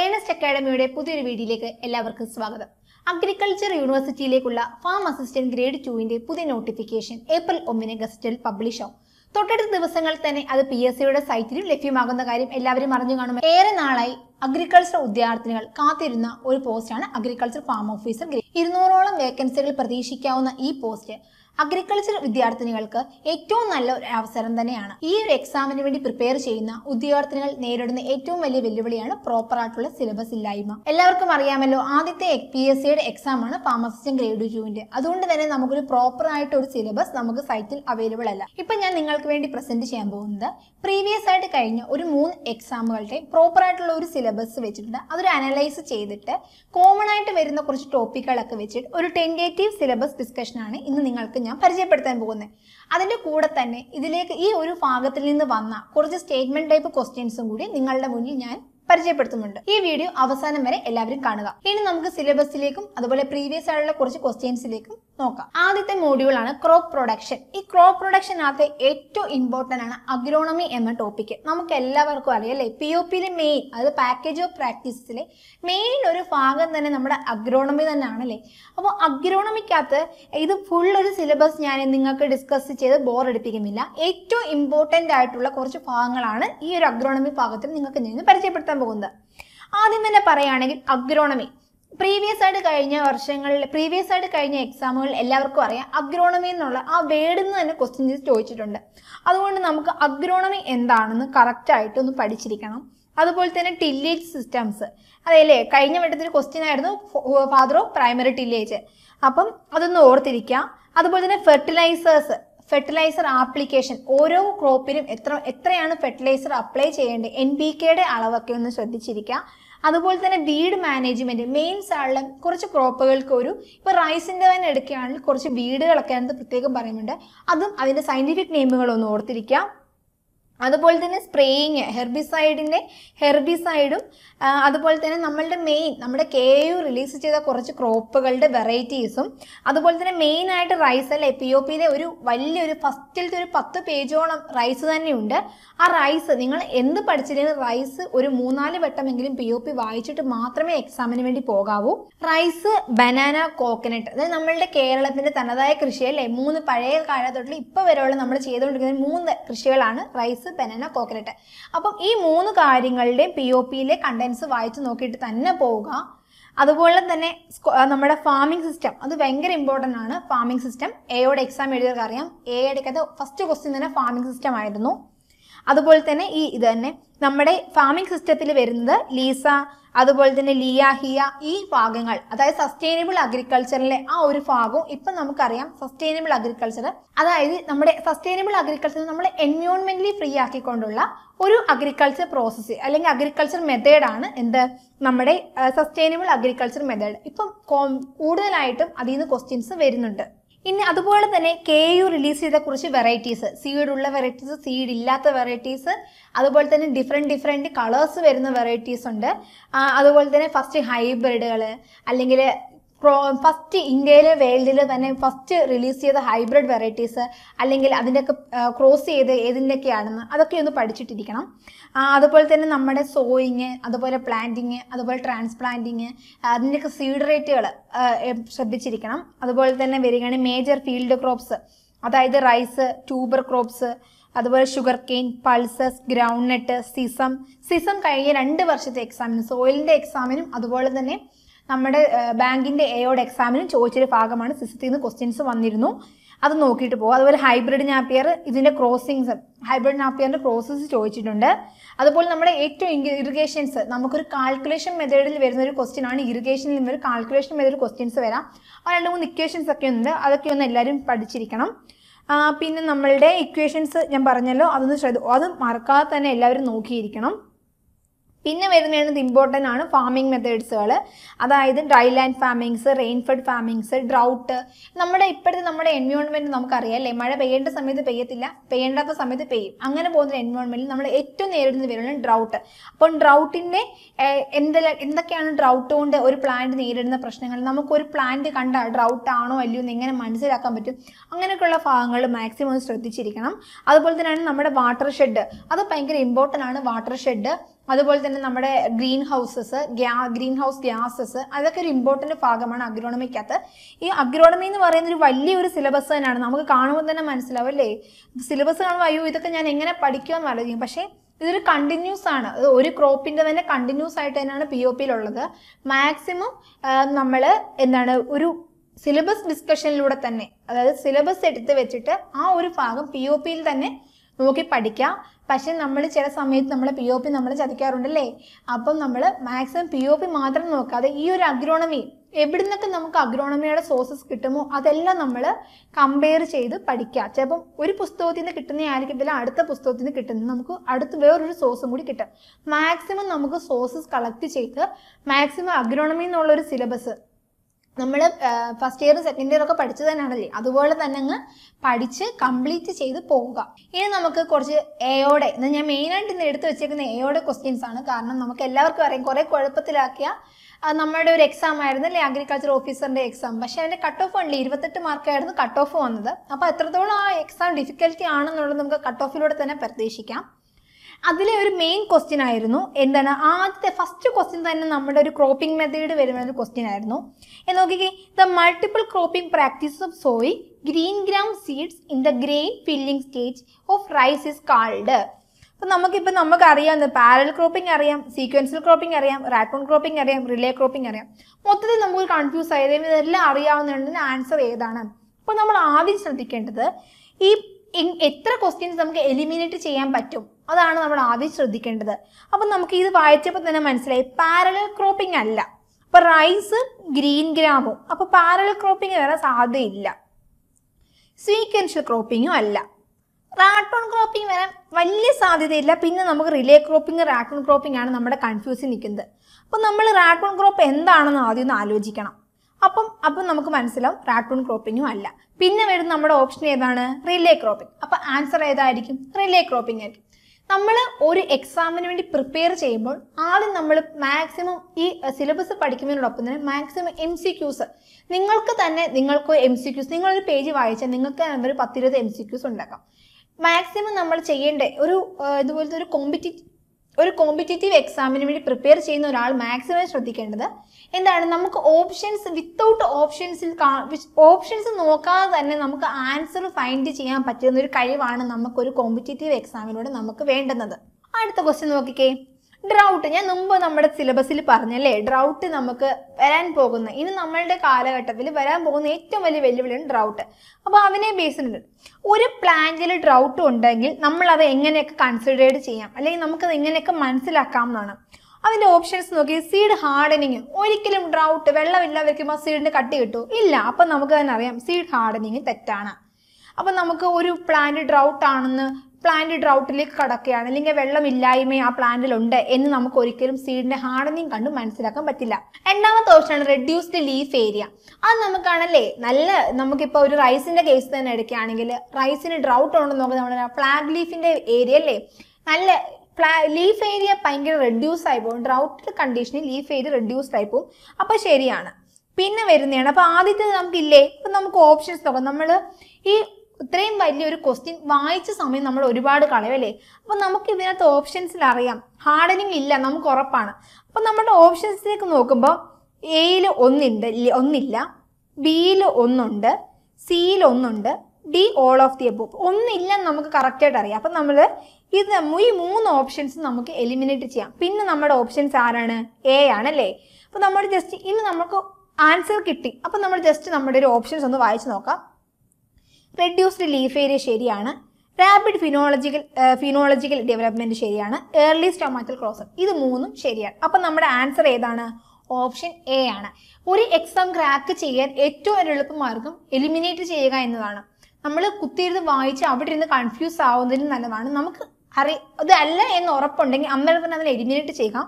earnest അക്കാഡമിയുടെ പുതിയൊരു വീഡിയോയിലേക്ക് എല്ലാവർക്കും സ്വാഗതം അഗ്രികൾച്ചർ യൂണിവേഴ്സിറ്റിയിലേക്കുള്ള ഫാം അസിസ്റ്റന്റ് ഗ്രേഡ് ടുവിന്റെ പുതിയ നോട്ടിഫിക്കേഷൻ ഏപ്രിൽ ഒന്നിന് ഗസ്റ്റിൽ പബ്ലിഷ് ആവും തൊട്ടടുത്ത ദിവസങ്ങൾ തന്നെ അത് പി എസ് സിയുടെ സൈറ്റിലും ലഭ്യമാകുന്ന കാര്യം എല്ലാവരും അറിഞ്ഞു കാണും ഏറെ നാളായി അഗ്രികൾച്ചർ ഉദ്യോഗാർത്ഥികൾ കാത്തിരുന്ന ഒരു പോസ്റ്റാണ് അഗ്രികൾച്ചർ ഫാം ഓഫീസർ ഇരുന്നൂറോളം വേക്കൻസികൾ പ്രതീക്ഷിക്കാവുന്ന ഈ പോസ്റ്റ് അഗ്രികൾച്ചർ വിദ്യാർത്ഥിനികൾക്ക് ഏറ്റവും നല്ല ഒരു അവസരം തന്നെയാണ് ഈ ഒരു എക്സാമിന് വേണ്ടി പ്രിപ്പയർ ചെയ്യുന്ന ഉദ്യോഗാർത്ഥികൾ നേരിടുന്ന ഏറ്റവും വലിയ വെല്ലുവിളിയാണ് പ്രോപ്പർ ആയിട്ടുള്ള സിലബസ് ഇല്ലായ്മ എല്ലാവർക്കും അറിയാമല്ലോ ആദ്യത്തെ പി എസ് സിയുടെ എക്സാം ആണ് ഫാമസിസ്റ്റൻ ഗ്രേഡ് ടുവിന്റെ അതുകൊണ്ട് തന്നെ നമുക്കൊരു പ്രോപ്പർ ആയിട്ട് ഒരു സിലബസ് നമുക്ക് സൈറ്റിൽ അവൈലബിൾ അല്ല ഇപ്പൊ ഞാൻ നിങ്ങൾക്ക് വേണ്ടി പ്രസന്റ് ചെയ്യാൻ പോകുന്നത് പ്രീവിയസ് ആയിട്ട് കഴിഞ്ഞ ഒരു മൂന്ന് എക്സാമുകളുടെ പ്രോപ്പർ ആയിട്ടുള്ള ഒരു സിലബസ് വെച്ചിട്ടുണ്ട് അതൊരു അനലൈസ് ചെയ്തിട്ട് കോമൺ ആയിട്ട് വരുന്ന കുറച്ച് ടോപ്പിക്കുകളൊക്കെ വെച്ചിട്ട് ഒരു ടെൻഡേറ്റീവ് സിലബസ് ഡിസ്കഷനാണ് ഇന്ന് നിങ്ങൾക്ക് ഞാൻ പരിചയപ്പെടുത്താൻ പോകുന്നത് അതിൻ്റെ കൂടെ തന്നെ ഇതിലേക്ക് ഈ ഒരു ഭാഗത്തിൽ നിന്ന് വന്ന കുറച്ച് സ്റ്റേറ്റ്മെന്റ് ടൈപ്പ് ക്വസ്റ്റ്യൻസും കൂടി നിങ്ങളുടെ മുന്നിൽ ഞാൻ പരിചയപ്പെടുത്തുന്നുണ്ട് ഈ വീഡിയോ അവസാനം വരെ എല്ലാവരും കാണുക ഇനി നമുക്ക് സിലബസിലേക്കും അതുപോലെ പ്രീവിയസ് ആയിട്ടുള്ള കുറച്ച് ക്വസ്റ്റ്യൻസിലേക്കും നോക്കാം ആദ്യത്തെ മോഡ്യൂൾ ആണ് ക്രോപ്പ് പ്രൊഡക്ഷൻ ഈ ക്രോപ്പ് പ്രൊഡക്ഷനകത്ത് ഏറ്റവും ഇമ്പോർട്ടൻ്റ് ആണ് അഗ്രോണമി എന്ന ടോപ്പിക്ക് നമുക്ക് എല്ലാവർക്കും അറിയാം അല്ലേ പി ഒ പിയിലെ മെയിൻ അത് പാക്കേജ് ഓഫ് പ്രാക്ടീസിലെ മെയിൻ ഒരു ഭാഗം തന്നെ നമ്മുടെ അഗ്രോണമി തന്നെയാണ് അല്ലേ അപ്പോൾ അഗ്രോണമിക്കകത്ത് ഇത് ഫുൾ ഒരു സിലബസ് ഞാൻ നിങ്ങൾക്ക് ഡിസ്കസ് ചെയ്ത് ബോർ എടുപ്പിക്കുന്നില്ല ഏറ്റവും ഇമ്പോർട്ടൻ്റ് ആയിട്ടുള്ള കുറച്ച് ഭാഗങ്ങളാണ് ഈ ഒരു അഗ്രോണമി ഭാഗത്തിൽ നിങ്ങൾക്ക് ഞാൻ പരിചയപ്പെടുത്താൻ പോകുന്നത് ആദ്യം തന്നെ പറയുകയാണെങ്കിൽ അഗ്രോണമി പ്രീവിയസ് ആയിട്ട് കഴിഞ്ഞ വർഷങ്ങളിൽ പ്രീവിയസ് ആയിട്ട് കഴിഞ്ഞ എക്സാമുകളിൽ എല്ലാവർക്കും അറിയാം അഗ്രോണമി എന്നുള്ള ആ വേർഡിൽ നിന്ന് തന്നെ ക്വസ്റ്റ്യൻസ് ചോദിച്ചിട്ടുണ്ട് അതുകൊണ്ട് നമുക്ക് അഗ്രോണമി എന്താണെന്ന് കറക്റ്റായിട്ടൊന്ന് പഠിച്ചിരിക്കണം അതുപോലെ തന്നെ ടില്ലേജ് സിസ്റ്റംസ് അതെയല്ലേ കഴിഞ്ഞ വട്ടത്തിൽ ക്വസ്റ്റ്യൻ ആയിരുന്നു ഫാദർ ഓഫ് പ്രൈമറി ടില്ലേജ് അപ്പം അതൊന്ന് ഓർത്തിരിക്കാം അതുപോലെ തന്നെ ഫെർട്ടിലൈസേഴ്സ് ഫെർട്ടിലൈസർ ആപ്ലിക്കേഷൻ ഓരോ ക്രോപ്പിനും എത്ര എത്രയാണ് ഫെർട്ടിലൈസർ അപ്ലൈ ചെയ്യേണ്ടത് എൻ ബി കെയുടെ അളവൊക്കെ ഒന്ന് ശ്രദ്ധിച്ചിരിക്കുക അതുപോലെ തന്നെ വീട് മാനേജ്മെന്റ് മെയിൻസ് ആളുടെ കുറച്ച് ക്രോപ്പുകൾക്ക് ഒരു ഇപ്പൊ റൈസിന്റെ തന്നെ എടുക്കുകയാണെങ്കിൽ കുറച്ച് വീടുകളൊക്കെ അതിനകത്ത് പ്രത്യേകം പറയുന്നുണ്ട് അതും സയന്റിഫിക് നെയിമുകൾ ഒന്ന് ഓർത്തിരിക്കാം അതുപോലെ തന്നെ സ്പ്രേയിങ് ഹെർബിസൈഡിൻ്റെ ഹെർബിസൈഡും അതുപോലെ തന്നെ നമ്മളുടെ മെയിൻ നമ്മുടെ കെ യു റിലീസ് ചെയ്ത കുറച്ച് ക്രോപ്പുകളുടെ വെറൈറ്റീസും അതുപോലെ തന്നെ മെയിനായിട്ട് റൈസ് അല്ലേ പി ഒ പിയിലെ ഒരു വലിയൊരു ഫസ്റ്റിലത്തെ ഒരു പത്ത് പേജോളം റൈസ് തന്നെയുണ്ട് ആ റൈസ് നിങ്ങൾ എന്ത് പഠിച്ചില്ലെങ്കിലും റൈസ് ഒരു മൂന്നാല് വട്ടമെങ്കിലും പി ഒ പി വായിച്ചിട്ട് മാത്രമേ എക്സാമിന് വേണ്ടി പോകാവൂ റൈസ് ബനാന കോക്കനട്ട് അതായത് നമ്മളുടെ കേരളത്തിൻ്റെ തനതായ കൃഷി അല്ലേ മൂന്ന് പഴയ കാലത്തൊട്ടിൽ ഇപ്പോൾ വരെയുള്ള നമ്മൾ ചെയ്തുകൊണ്ടിരിക്കുന്ന മൂന്ന് കൃഷികളാണ് റൈസ് പെനന കോക്കനട്ട് അപ്പം ഈ മൂന്ന് കാര്യങ്ങളുടെയും പി ഒ പിയിലെ കണ്ടൻസ് വായിച്ച് നോക്കിയിട്ട് തന്നെ പോവുക അതുപോലെ തന്നെ നമ്മുടെ ഫാമിംഗ് സിസ്റ്റം അത് ഭയങ്കര ഇമ്പോർട്ടൻ്റ് ആണ് ഫാമിംഗ് സിസ്റ്റം എയോടെ എക്സാം എഴുതിയവർക്ക് അറിയാം എയുടെ ഫസ്റ്റ് ക്വസ്റ്റ്യൻ തന്നെ ഫാമിംഗ് സിസ്റ്റം ആയിരുന്നു അതുപോലെ തന്നെ ഈ ഇത് തന്നെ നമ്മുടെ ഫാമിംഗ് സിസ്റ്റത്തിൽ വരുന്നത് ലീസ അതുപോലെ തന്നെ ലിയ ഹിയ ഈ ഭാഗങ്ങൾ അതായത് സസ്റ്റൈനബിൾ അഗ്രികൾച്ചറിലെ ആ ഒരു ഭാഗവും ഇപ്പൊ നമുക്കറിയാം സസ്റ്റൈനബിൾ അഗ്രികൾച്ചർ അതായത് നമ്മുടെ സസ്റ്റൈനബിൾ അഗ്രികൾച്ചർ നമ്മൾ എൻവയോൺമെന്റലി ഫ്രീ ആക്കിക്കൊണ്ടുള്ള ഒരു അഗ്രികൾച്ചർ പ്രോസസ്സ് അല്ലെങ്കിൽ അഗ്രികൾച്ചർ മെത്തേഡാണ് എന്ത് നമ്മുടെ സസ്റ്റൈനബിൾ അഗ്രികൾച്ചർ മെത്തേഡ് ഇപ്പം കൂടുതലായിട്ടും അതിൽ നിന്ന് ക്വസ്റ്റ്യൻസ് വരുന്നുണ്ട് ഇനി അതുപോലെ തന്നെ കെ യു റിലീസ് ചെയ്ത കുറച്ച് വെറൈറ്റീസ് സീഡ് ഉള്ള വെറൈറ്റീസ് സീഡ് ഇല്ലാത്ത വെറൈറ്റീസ് അതുപോലെ തന്നെ ഡിഫറെൻറ്റ് ഡിഫറെൻറ്റ് കളേഴ്സ് വരുന്ന വെറൈറ്റീസ് ഉണ്ട് അതുപോലെ തന്നെ ഫസ്റ്റ് ഹൈബ്രിഡുകൾ അല്ലെങ്കിൽ ഫസ്റ്റ് ഇന്ത്യയിലെ വേൾഡിൽ തന്നെ ഫസ്റ്റ് റിലീസ് ചെയ്ത ഹൈബ്രിഡ് വെറൈറ്റീസ് അല്ലെങ്കിൽ അതിൻ്റെയൊക്കെ ക്രോസ് ചെയ്ത് ഏതിൻ്റെയൊക്കെയാണെന്ന് അതൊക്കെ ഒന്ന് പഠിച്ചിട്ടിരിക്കണം അതുപോലെ തന്നെ നമ്മുടെ സോയിങ് അതുപോലെ പ്ലാന്റിങ് അതുപോലെ ട്രാൻസ്പ്ലാന്റിങ് അതിൻ്റെയൊക്കെ സീഡ് റേറ്റുകൾ ശ്രദ്ധിച്ചിരിക്കണം അതുപോലെ തന്നെ വരികയാണ് മേജർ ഫീൽഡ് ക്രോപ്സ് അതായത് റൈസ് ട്യൂബർ ക്രോപ്സ് അതുപോലെ sugarcane pulses groundnut sesame sesame കഴിഞ്ഞ രണ്ട് വർഷത്തെ എക്സാമിനും സോയിലിൻ്റെ എക്സാമിനും അതുപോലെ തന്നെ നമ്മുടെ ബാങ്കിൻ്റെ എയോഡ് എക്സാമിനും ചോദിച്ചൊരു ഭാഗമാണ് സിസത്തിൽ നിന്ന് ക്വസ്റ്റ്യൻസ് വന്നിരുന്നു അത് നോക്കിയിട്ട് പോകും അതുപോലെ ഹൈബ്രിഡ് നാപ്പിയർ ഇതിൻ്റെ ക്രോസിങ്സ് ഹൈബ്രിഡ് നാപ്പിയറിൻ്റെ ക്രോസസ് ചോദിച്ചിട്ടുണ്ട് അതുപോലെ നമ്മുടെ ഏറ്റവും ഇറിഗേഷൻസ് നമുക്കൊരു കാൽക്കുലേഷൻ മെത്തേഡിൽ വരുന്ന ഒരു ക്വസ്റ്റ്യൻ ആണ് ഇറിഗേഷനിൽ നിന്ന് ഒരു കാൽക്കുലേഷൻ മെത്തേഡ് ക്വസ്റ്റ്യൻസ് വരാം ആ രണ്ട് മൂന്ന് ഇക്വേഷൻസ് ഒക്കെ ഉണ്ട് അതൊക്കെ ഒന്ന് എല്ലാവരും പഠിച്ചിരിക്കണം പിന്നെ നമ്മളുടെ ഇക്വേഷൻസ് ഞാൻ പറഞ്ഞല്ലോ അതൊന്ന് ശ്രദ്ധ അത് മറക്കാതെ തന്നെ എല്ലാവരും നോക്കിയിരിക്കണം പിന്നെ വരുന്നതാണ് ഇമ്പോർട്ടൻ്റ് ആണ് ഫാമിംഗ് മെത്തേഡ്സുകൾ അതായത് dryland farmings rainfed farmings drought നമ്മുടെ ഇപ്പോഴത്തെ നമ്മുടെ എൻവയോൺമെന്റ് നമുക്കറിയാം അല്ലേ മഴ പെയ്യേണ്ട സമയത്ത് പെയ്യത്തില്ല പെയ്യേണ്ടാത്ത സമയത്ത് പെയ്യും അങ്ങനെ പോകുന്ന എൻവയോൺമെന്റിൽ നമ്മൾ ഏറ്റവും നേരിടുന്ന വരുന്നത് ഡ്രൗട്ട് അപ്പം ഡ്രൗട്ടിൻ്റെ എന്തെല്ലാം എന്തൊക്കെയാണ് ഡ്രൗട്ട് കൊണ്ട് ഒരു പ്ലാന്റ് നേരിടുന്ന പ്രശ്നങ്ങൾ നമുക്കൊരു പ്ലാന്റ് കണ്ട ഡ്രൗട്ട് ആണോ അല്ലയോ എന്ന് എങ്ങനെ മനസ്സിലാക്കാൻ പറ്റും അങ്ങനെയൊക്കെയുള്ള ഭാഗങ്ങൾ മാക്സിമം ശ്രദ്ധിച്ചിരിക്കണം അതുപോലെ തന്നെയാണ് നമ്മുടെ വാട്ടർ ഷെഡ് അത് ഭയങ്കര ഇമ്പോർട്ടൻ്റ് ആണ് വാട്ടർ ഷെഡ് അതുപോലെ തന്നെ നമ്മുടെ greenhouses greenhouse gases അതൊക്കെ ഒരു ഇമ്പോർട്ടൻ്റ് ഭാഗമാണ് അഗ്രോണമിക്കകത്ത് ഈ അഗ്രോണമി എന്ന് പറയുന്ന ഒരു വലിയൊരു സിലബസ് തന്നെയാണ് നമുക്ക് കാണുമ്പോൾ തന്നെ മനസ്സിലാവും അല്ലേ സിലബസ് കാണുമ്പോൾ അയ്യോ ഇതൊക്കെ ഞാൻ എങ്ങനെ പഠിക്കുമെന്ന് ആലോചിക്കും പക്ഷേ ഇതൊരു കണ്ടിന്യൂസ് ആണ് ഒരു ക്രോപ്പിൻ്റെ തന്നെ കണ്ടിന്യൂസ് ആയിട്ട് തന്നെയാണ് പി ഒ പിയിലുള്ളത് മാക്സിമം നമ്മൾ എന്താണ് ഒരു സിലബസ് ഡിസ്കഷനിലൂടെ തന്നെ അതായത് സിലബസ് എടുത്ത് വെച്ചിട്ട് ആ ഒരു ഭാഗം പി ഒ പിയിൽ തന്നെ നോക്കി പഠിക്കാം പക്ഷേ നമ്മൾ ചില സമയത്ത് നമ്മളെ പി ഒ പി നമ്മൾ ചതിക്കാറുണ്ടല്ലേ അപ്പം നമ്മൾ മാക്സിമം പി ഒ പി മാത്രം നോക്കാതെ ഈ ഒരു അഗ്രോണമി എവിടുന്നൊക്കെ നമുക്ക് അഗ്രോണമിയുടെ സോഴ്സസ് കിട്ടുമോ അതെല്ലാം നമ്മൾ കമ്പയർ ചെയ്ത് പഠിക്കുക ചിലപ്പം ഒരു പുസ്തകത്തിൽ നിന്ന് കിട്ടുന്ന ഇതെല്ലാം അടുത്ത പുസ്തകത്തിൽ നിന്ന് കിട്ടുന്നത് നമുക്ക് അടുത്ത് വേറൊരു സോഴ്സും കൂടി കിട്ടും മാക്സിമം നമുക്ക് സോഴ്സസ് കളക്ട് ചെയ്ത് മാക്സിമം അഗ്രോണമി എന്നുള്ളൊരു സിലബസ് നമ്മൾ ഫസ്റ്റ് ഇയർ സെക്കൻഡ് ഇയർ ഒക്കെ പഠിച്ചു തന്നെയാണല്ലേ അതുപോലെ തന്നെ അങ്ങ് പഠിച്ച് കംപ്ലീറ്റ് ചെയ്ത് പോവുക ഇനി നമുക്ക് കുറച്ച് എയോടെ ഞാൻ മെയിനായിട്ട് ഇന്ന് എടുത്തു വെച്ചേക്കുന്ന എയോടെ ക്വസ്റ്റ്യൻസ് ആണ് കാരണം നമുക്ക് എല്ലാവർക്കും അറിയാം കുറേ കുഴപ്പത്തിലാക്കിയ നമ്മുടെ ഒരു എക്സാം ആയിരുന്നു അല്ലെ അഗ്രികൾച്ചർ ഓഫീസറിന്റെ എക്സാം പക്ഷെ അതിന്റെ കട്ട് ഓഫ് ഉണ്ട് ഇരുപത്തെട്ട് മാർക്കായിരുന്നു കട്ട് ഓഫ് വന്നത് അപ്പോൾ എത്രത്തോളം ആ എക്സാം ഡിഫിക്കൽറ്റി ആണെന്നുള്ളത് നമുക്ക് കട്ട് ഓഫിലൂടെ തന്നെ പ്രതീക്ഷിക്കാം അതിലെ ഒരു മെയിൻ ക്വസ്റ്റ്യൻ ആയിരുന്നു എന്താണ് ആദ്യത്തെ ഫസ്റ്റ് ക്വസ്റ്റ്യൻ തന്നെ നമ്മുടെ ഒരു ക്രോപ്പിംഗ് മെത്തേഡ് വരുന്ന ഒരു ക്വസ്റ്റ്യൻ ആയിരുന്നു എന്ന് നോക്കിക്കേ the multiple cropping practice of സോയി green gram seeds in the grain filling stage of rice is called അപ്പം നമുക്കിപ്പോൾ നമുക്ക് അറിയാവുന്ന പാരൽ ക്രോപ്പിംഗ് അറിയാം സീക്വൻസിൽ ക്രോപ്പിംഗ് അറിയാം റാക്കോൺ ക്രോപ്പിംഗ് അറിയാം റിലേ ക്രോപ്പിംഗ് അറിയാം മൊത്തത്തിൽ നമുക്ക് കൺഫ്യൂസ് ആയത് ഇതെല്ലാം അറിയാവുന്നതിന് ആൻസർ ഏതാണ് അപ്പോൾ നമ്മൾ ആദ്യം ശ്രദ്ധിക്കേണ്ടത് ഈ എത്ര ക്വസ്റ്റ്യൻസ് നമുക്ക് എലിമിനേറ്റ് ചെയ്യാൻ പറ്റും അതാണ് നമ്മൾ ആദ്യം ശ്രദ്ധിക്കേണ്ടത് അപ്പം നമുക്ക് ഇത് വായിച്ചപ്പോൾ തന്നെ മനസ്സിലായി പാരലൽ ക്രോപ്പിംഗ് അല്ല അപ്പം റൈസ് ഗ്രീൻ ഗ്രാമും അപ്പോൾ പാരലൽ ക്രോപ്പിംഗ് വരാൻ സാധ്യതയില്ല സ്വീക്വൻഷ്യൽ ക്രോപ്പിങ്ങും അല്ല റാട്ടോൺ ക്രോപ്പിംഗ് വരാൻ വലിയ സാധ്യതയില്ല പിന്നെ നമുക്ക് റിലേ ക്രോപ്പിംഗ് റാട്ടോൺ ക്രോപ്പിംഗ് ആണ് നമ്മുടെ കൺഫ്യൂസിൽ നിൽക്കുന്നത് അപ്പം നമ്മൾ റാട്ടോൺ ക്രോപ്പ് എന്താണെന്ന് ആദ്യം ഒന്ന് ആലോചിക്കണം അപ്പം അപ്പം നമുക്ക് മനസ്സിലാവും റാട്ടോൺ ക്രോപ്പിങ്ങും അല്ല പിന്നെ വരുന്ന നമ്മുടെ ഓപ്ഷൻ ഏതാണ് റിലേ ക്രോപ്പിംഗ് അപ്പം ആൻസർ ഏതായിരിക്കും റിലേ ക്രോപ്പിംഗ് ആയിരിക്കും നമ്മൾ ഒരു എക്സാമിന് വേണ്ടി പ്രിപ്പയർ ചെയ്യുമ്പോൾ ആദ്യം നമ്മൾ മാക്സിമം ഈ സിലബസ് പഠിക്കുന്നതിനോടൊപ്പം തന്നെ മാക്സിമം എം സി ക്യൂസ് നിങ്ങൾക്ക് തന്നെ നിങ്ങൾക്ക് എം സി ക്യൂസ് നിങ്ങളൊരു പേജ് വായിച്ചാൽ നിങ്ങൾക്ക് ഒരു പത്തിരുപത് എം സി ക്യൂസ് ഉണ്ടാക്കാം മാക്സിമം നമ്മൾ ചെയ്യേണ്ട ഒരു ഇതുപോലത്തെ ഒരു കോമ്പറ്റി ഒരു കോമ്പറ്റേറ്റീവ് എക്സാമിന് വേണ്ടി പ്രിപ്പയർ ചെയ്യുന്ന ഒരാൾ മാക്സിമം ശ്രദ്ധിക്കേണ്ടത് എന്താണ് നമുക്ക് ഓപ്ഷൻസ് വിത്തൗട്ട് ഓപ്ഷൻസിൽ ഓപ്ഷൻസ് നോക്കാതെ തന്നെ നമുക്ക് ആൻസർ ഫൈൻഡ് ചെയ്യാൻ പറ്റുന്ന ഒരു കഴിവാണ് ഒരു കോമ്പറ്റേറ്റീവ് എക്സാമിലൂടെ നമുക്ക് വേണ്ടുന്നത് അടുത്ത ക്വസ്റ്റ്യൻ നോക്കിക്കേ ഡ്രൗട്ട് ഞാൻ മുമ്പ് നമ്മുടെ സിലബസിൽ പറഞ്ഞല്ലേ ഡ്രൗട്ട് നമുക്ക് വരാൻ പോകുന്ന ഇനി നമ്മളുടെ കാലഘട്ടത്തിൽ വരാൻ പോകുന്ന ഏറ്റവും വലിയ വെല്ലുവിളിയാണ് ഡ്രൗട്ട് അപ്പോൾ അവനെ ബേസ്ഡ് ഒരു പ്ലാന്റിൽ ഡ്രൗട്ട് ഉണ്ടെങ്കിൽ നമ്മൾ അത് എങ്ങനെയൊക്കെ കൺസിഡേർഡ് ചെയ്യാം അല്ലെങ്കിൽ നമുക്കത് എങ്ങനെയൊക്കെ മനസ്സിലാക്കാം എന്നാണ് അതിന്റെ ഓപ്ഷൻസ് നോക്കി സീഡ് ഹാർഡനിങ് ഒരിക്കലും ഡ്രൗട്ട് വെള്ളമില്ല വെക്കുമ്പോൾ സീഡിന് കട്ടി കിട്ടൂ ഇല്ല അപ്പൊ നമുക്ക് തന്നെ അറിയാം സീഡ് ഹാർഡനിങ് തെറ്റാണ് അപ്പൊ നമുക്ക് ഒരു പ്ലാന്റ് ഡ്രൗട്ട് ആണെന്ന് പ്ലാന്റ് ഡ്രൗട്ടിലേക്ക് കടക്കുകയാണ് അല്ലെങ്കിൽ വെള്ളമില്ലായ്മ ആ പ്ലാന്റിലുണ്ട് എന്ന് നമുക്ക് ഒരിക്കലും സീഡിന്റെ ഹാർഡനിങ് കണ്ട് മനസ്സിലാക്കാൻ പറ്റില്ല രണ്ടാമത്തെ ഓപ്ഷനാണ് റെഡ്യൂസ്ഡ് ലീഫ് ഏരിയ അത് നമുക്കാണല്ലേ നല്ല നമുക്കിപ്പോൾ ഒരു റൈസിന്റെ കേസ് തന്നെ എടുക്കുകയാണെങ്കിൽ റൈസിന് ഡ്രൗട്ട് ഉണ്ടെന്ന് നോക്കുന്നത് നമ്മുടെ പ്ലാന്റ് ലീഫിന്റെ ഏരിയ അല്ലേ നല്ല ലീഫ് ഏരിയ ഭയങ്കര റെഡ്യൂസ് ആയി പോകും ഡ്രൗട്ട് കണ്ടീഷനിൽ ലീഫ് ഏരിയ റെഡ്യൂസ്ഡ് ആയി പോകും അപ്പോൾ ശരിയാണ് പിന്നെ വരുന്നതാണ് അപ്പോൾ ആദ്യത്തെ നമുക്കില്ലേ ഇപ്പം നമുക്ക് ഓപ്ഷൻസ് നോക്കാം നമ്മൾ ഈ ഇത്രയും വലിയൊരു ക്വസ്റ്റ്യൻ വായിച്ച സമയം നമ്മൾ ഒരുപാട് കളയല്ലേ അപ്പം നമുക്ക് ഇതിനകത്ത് ഓപ്ഷൻസിൽ അറിയാം ഹാർഡനിങ് ഇല്ല നമുക്ക് ഉറപ്പാണ് അപ്പം നമ്മുടെ ഓപ്ഷൻസിലേക്ക് നോക്കുമ്പോൾ എയിൽ ഒന്നുണ്ട് ഒന്നില്ല ബിയിൽ ഒന്നുണ്ട് സിയിൽ ഒന്നുണ്ട് D all of the above ഒന്നില്ലെന്ന് നമുക്ക് കറക്റ്റായിട്ട് അറിയാം അപ്പം നമ്മൾ ഇത് ഈ മൂന്ന് ഓപ്ഷൻസ് നമുക്ക് എലിമിനേറ്റ് ചെയ്യാം പിന്നെ നമ്മുടെ ഓപ്ഷൻസ് ആരാണ് എ ആണ് അല്ലേ അപ്പം നമ്മൾ ജസ്റ്റ് ഇനി നമുക്ക് ആൻസർ കിട്ടി അപ്പം നമ്മൾ ജസ്റ്റ് നമ്മുടെ ഒരു ഓപ്ഷൻസ് ഒന്ന് വായിച്ച് നോക്കാം റെഡ്യൂസ്ഡ് ലീഫ് ഏരിയ ശരിയാണ് റാപ്പിഡ് ഫിനോളജിക്കൽ ഫിനോളജിക്കൽ ഡെവലപ്മെൻറ്റ് ശരിയാണ് ഏർലി സ്റ്റോമാറ്റൽ ക്ലോസർ ഇത് മൂന്നും ശരിയാണ് അപ്പം നമ്മുടെ ആൻസർ ഏതാണ് ഓപ്ഷൻ എ ആണ് ഒരു എക്സാം ക്രാക്ക് ചെയ്യാൻ ഏറ്റവും എളുപ്പമാർഗം എലിമിനേറ്റ് ചെയ്യുക എന്നതാണ് നമ്മൾ കുത്തിയിരുന്ന് വായിച്ച് അവിടെ ഇരുന്ന് കൺഫ്യൂസ് ആവുന്നതിന് നല്ലതാണ് നമുക്ക് അറി അതല്ല എന്ന് ഉറപ്പുണ്ടെങ്കിൽ അന്നേരം തന്നെ അതിൽ എലിമിനേറ്റ് ചെയ്യുക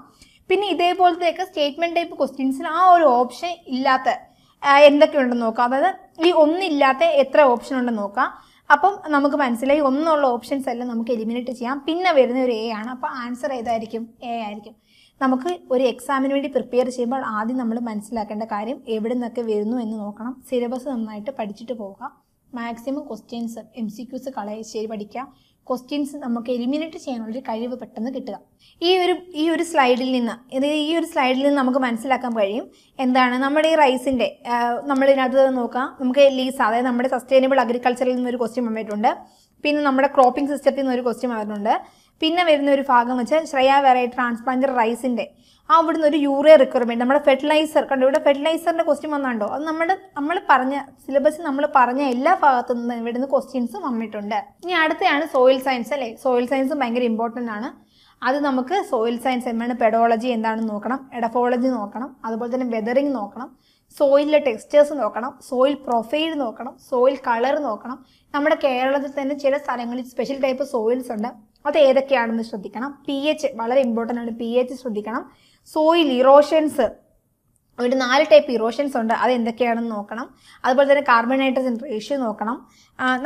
പിന്നെ ഇതേപോലത്തെയൊക്കെ സ്റ്റേറ്റ്മെൻറ്റ് ടൈപ്പ് ക്വസ്റ്റ്യൻസിന് ആ ഒരു ഓപ്ഷൻ ഇല്ലാത്ത എന്തൊക്കെയുണ്ടെന്ന് നോക്കാം അതായത് ഈ ഒന്നില്ലാത്ത എത്ര ഓപ്ഷൻ ഉണ്ടെന്ന് നോക്കാം അപ്പം നമുക്ക് മനസ്സിലായി ഒന്നുള്ള ഓപ്ഷൻസ് എല്ലാം നമുക്ക് എലിമിനേറ്റ് ചെയ്യാം പിന്നെ വരുന്ന ഒരു എ ആണ് അപ്പോൾ ആൻസർ ഏതായിരിക്കും എ ആയിരിക്കും നമുക്ക് ഒരു എക്സാമിന് വേണ്ടി പ്രിപ്പയർ ചെയ്യുമ്പോൾ ആദ്യം നമ്മൾ മനസ്സിലാക്കേണ്ട കാര്യം എവിടെ നിന്നൊക്കെ വരുന്നു എന്ന് നോക്കണം സിലബസ് നന്നായിട്ട് പഠിച്ചിട്ട് പോവുക maximum questions M C Qs ശരി പഠിക്കുക ക്വസ്റ്റ്യൻസ് നമുക്ക് എലിമിനേറ്റ് ചെയ്യാനുള്ള ഒരു കഴിവ് പെട്ടെന്ന് കിട്ടുക ഈ ഒരു ഈ ഒരു സ്ലൈഡിൽ നിന്ന് ഇത് ഈ ഒരു സ്ലൈഡിൽ നിന്ന് നമുക്ക് മനസ്സിലാക്കാൻ കഴിയും എന്താണ് നമ്മുടെ ഈ റൈസിൻ്റെ നമ്മളിതിനകത്ത് നോക്കാം നമുക്ക് ലീസ് അതായത് നമ്മുടെ സസ്റ്റൈനബിൾ അഗ്രികൾച്ചറിൽ നിന്ന് ഒരു ക്വസ്റ്റ്യൻ വന്നിട്ടുണ്ട് പിന്നെ നമ്മുടെ ക്രോപ്പിംഗ് സിസ്റ്റത്തിൽ നിന്ന് ഒരു ക്വസ്റ്റ്യൻ വന്നിട്ടുണ്ട് പിന്നെ വരുന്ന ഒരു ഭാഗം വെച്ചാൽ ശ്രേയ വെറൈറ്റി ട്രാൻസ്പ്ലാന്റർ റൈസിൻ്റെ അവിടുന്ന് ഒരു യൂറിയ റിക്വയർമെൻറ്റ് നമ്മുടെ ഫെർട്ടിലൈസർ കണ്ടോ ഇവിടെ ഫെർട്ടിലൈസറിൻ്റെ ക്വസ്റ്റ്യൻ വന്നാണ്ടോ അത് നമ്മുടെ നമ്മൾ പറഞ്ഞ സിലബസ് നമ്മൾ പറഞ്ഞ എല്ലാ ഭാഗത്തു നിന്നും ഇവിടെ നിന്ന് ക്വസ്റ്റ്യൻസും വന്നിട്ടുണ്ട് ഇനി അടുത്തയാണ് സോയിൽ സയൻസ് അല്ലേ സോയിൽ സയൻസ് ഭയങ്കര ഇമ്പോർട്ടൻ്റ് ആണ് അത് നമുക്ക് സോയിൽ സയൻസ് എന്താണ് പെഡോളജി എന്താണെന്ന് നോക്കണം എഡഫോളജി നോക്കണം അതുപോലെ തന്നെ വെതറിങ് നോക്കണം സോയിലിലെ ടെക്സ്റ്റേഴ്സ് നോക്കണം സോയിൽ പ്രൊഫൈൽ നോക്കണം സോയിൽ കളർ നോക്കണം നമ്മുടെ കേരളത്തിൽ തന്നെ ചില സ്ഥലങ്ങളിൽ സ്പെഷ്യൽ ടൈപ്പ് സോയിൽസ് ഉണ്ട് അത് ഏതൊക്കെയാണെന്ന് ശ്രദ്ധിക്കണം പി എച്ച് വളരെ ഇമ്പോർട്ടൻ്റ് ആണ് പി എച്ച് ശ്രദ്ധിക്കണം സോയിൽ ഇറോഷൻസ് ഒരു നാല് ടൈപ്പ് ഇറോഷൻസ് ഉണ്ട് അത് എന്തൊക്കെയാണെന്ന് നോക്കണം അതുപോലെ തന്നെ കാർബൺ നൈട്രജൻ റേഷ്യോ നോക്കണം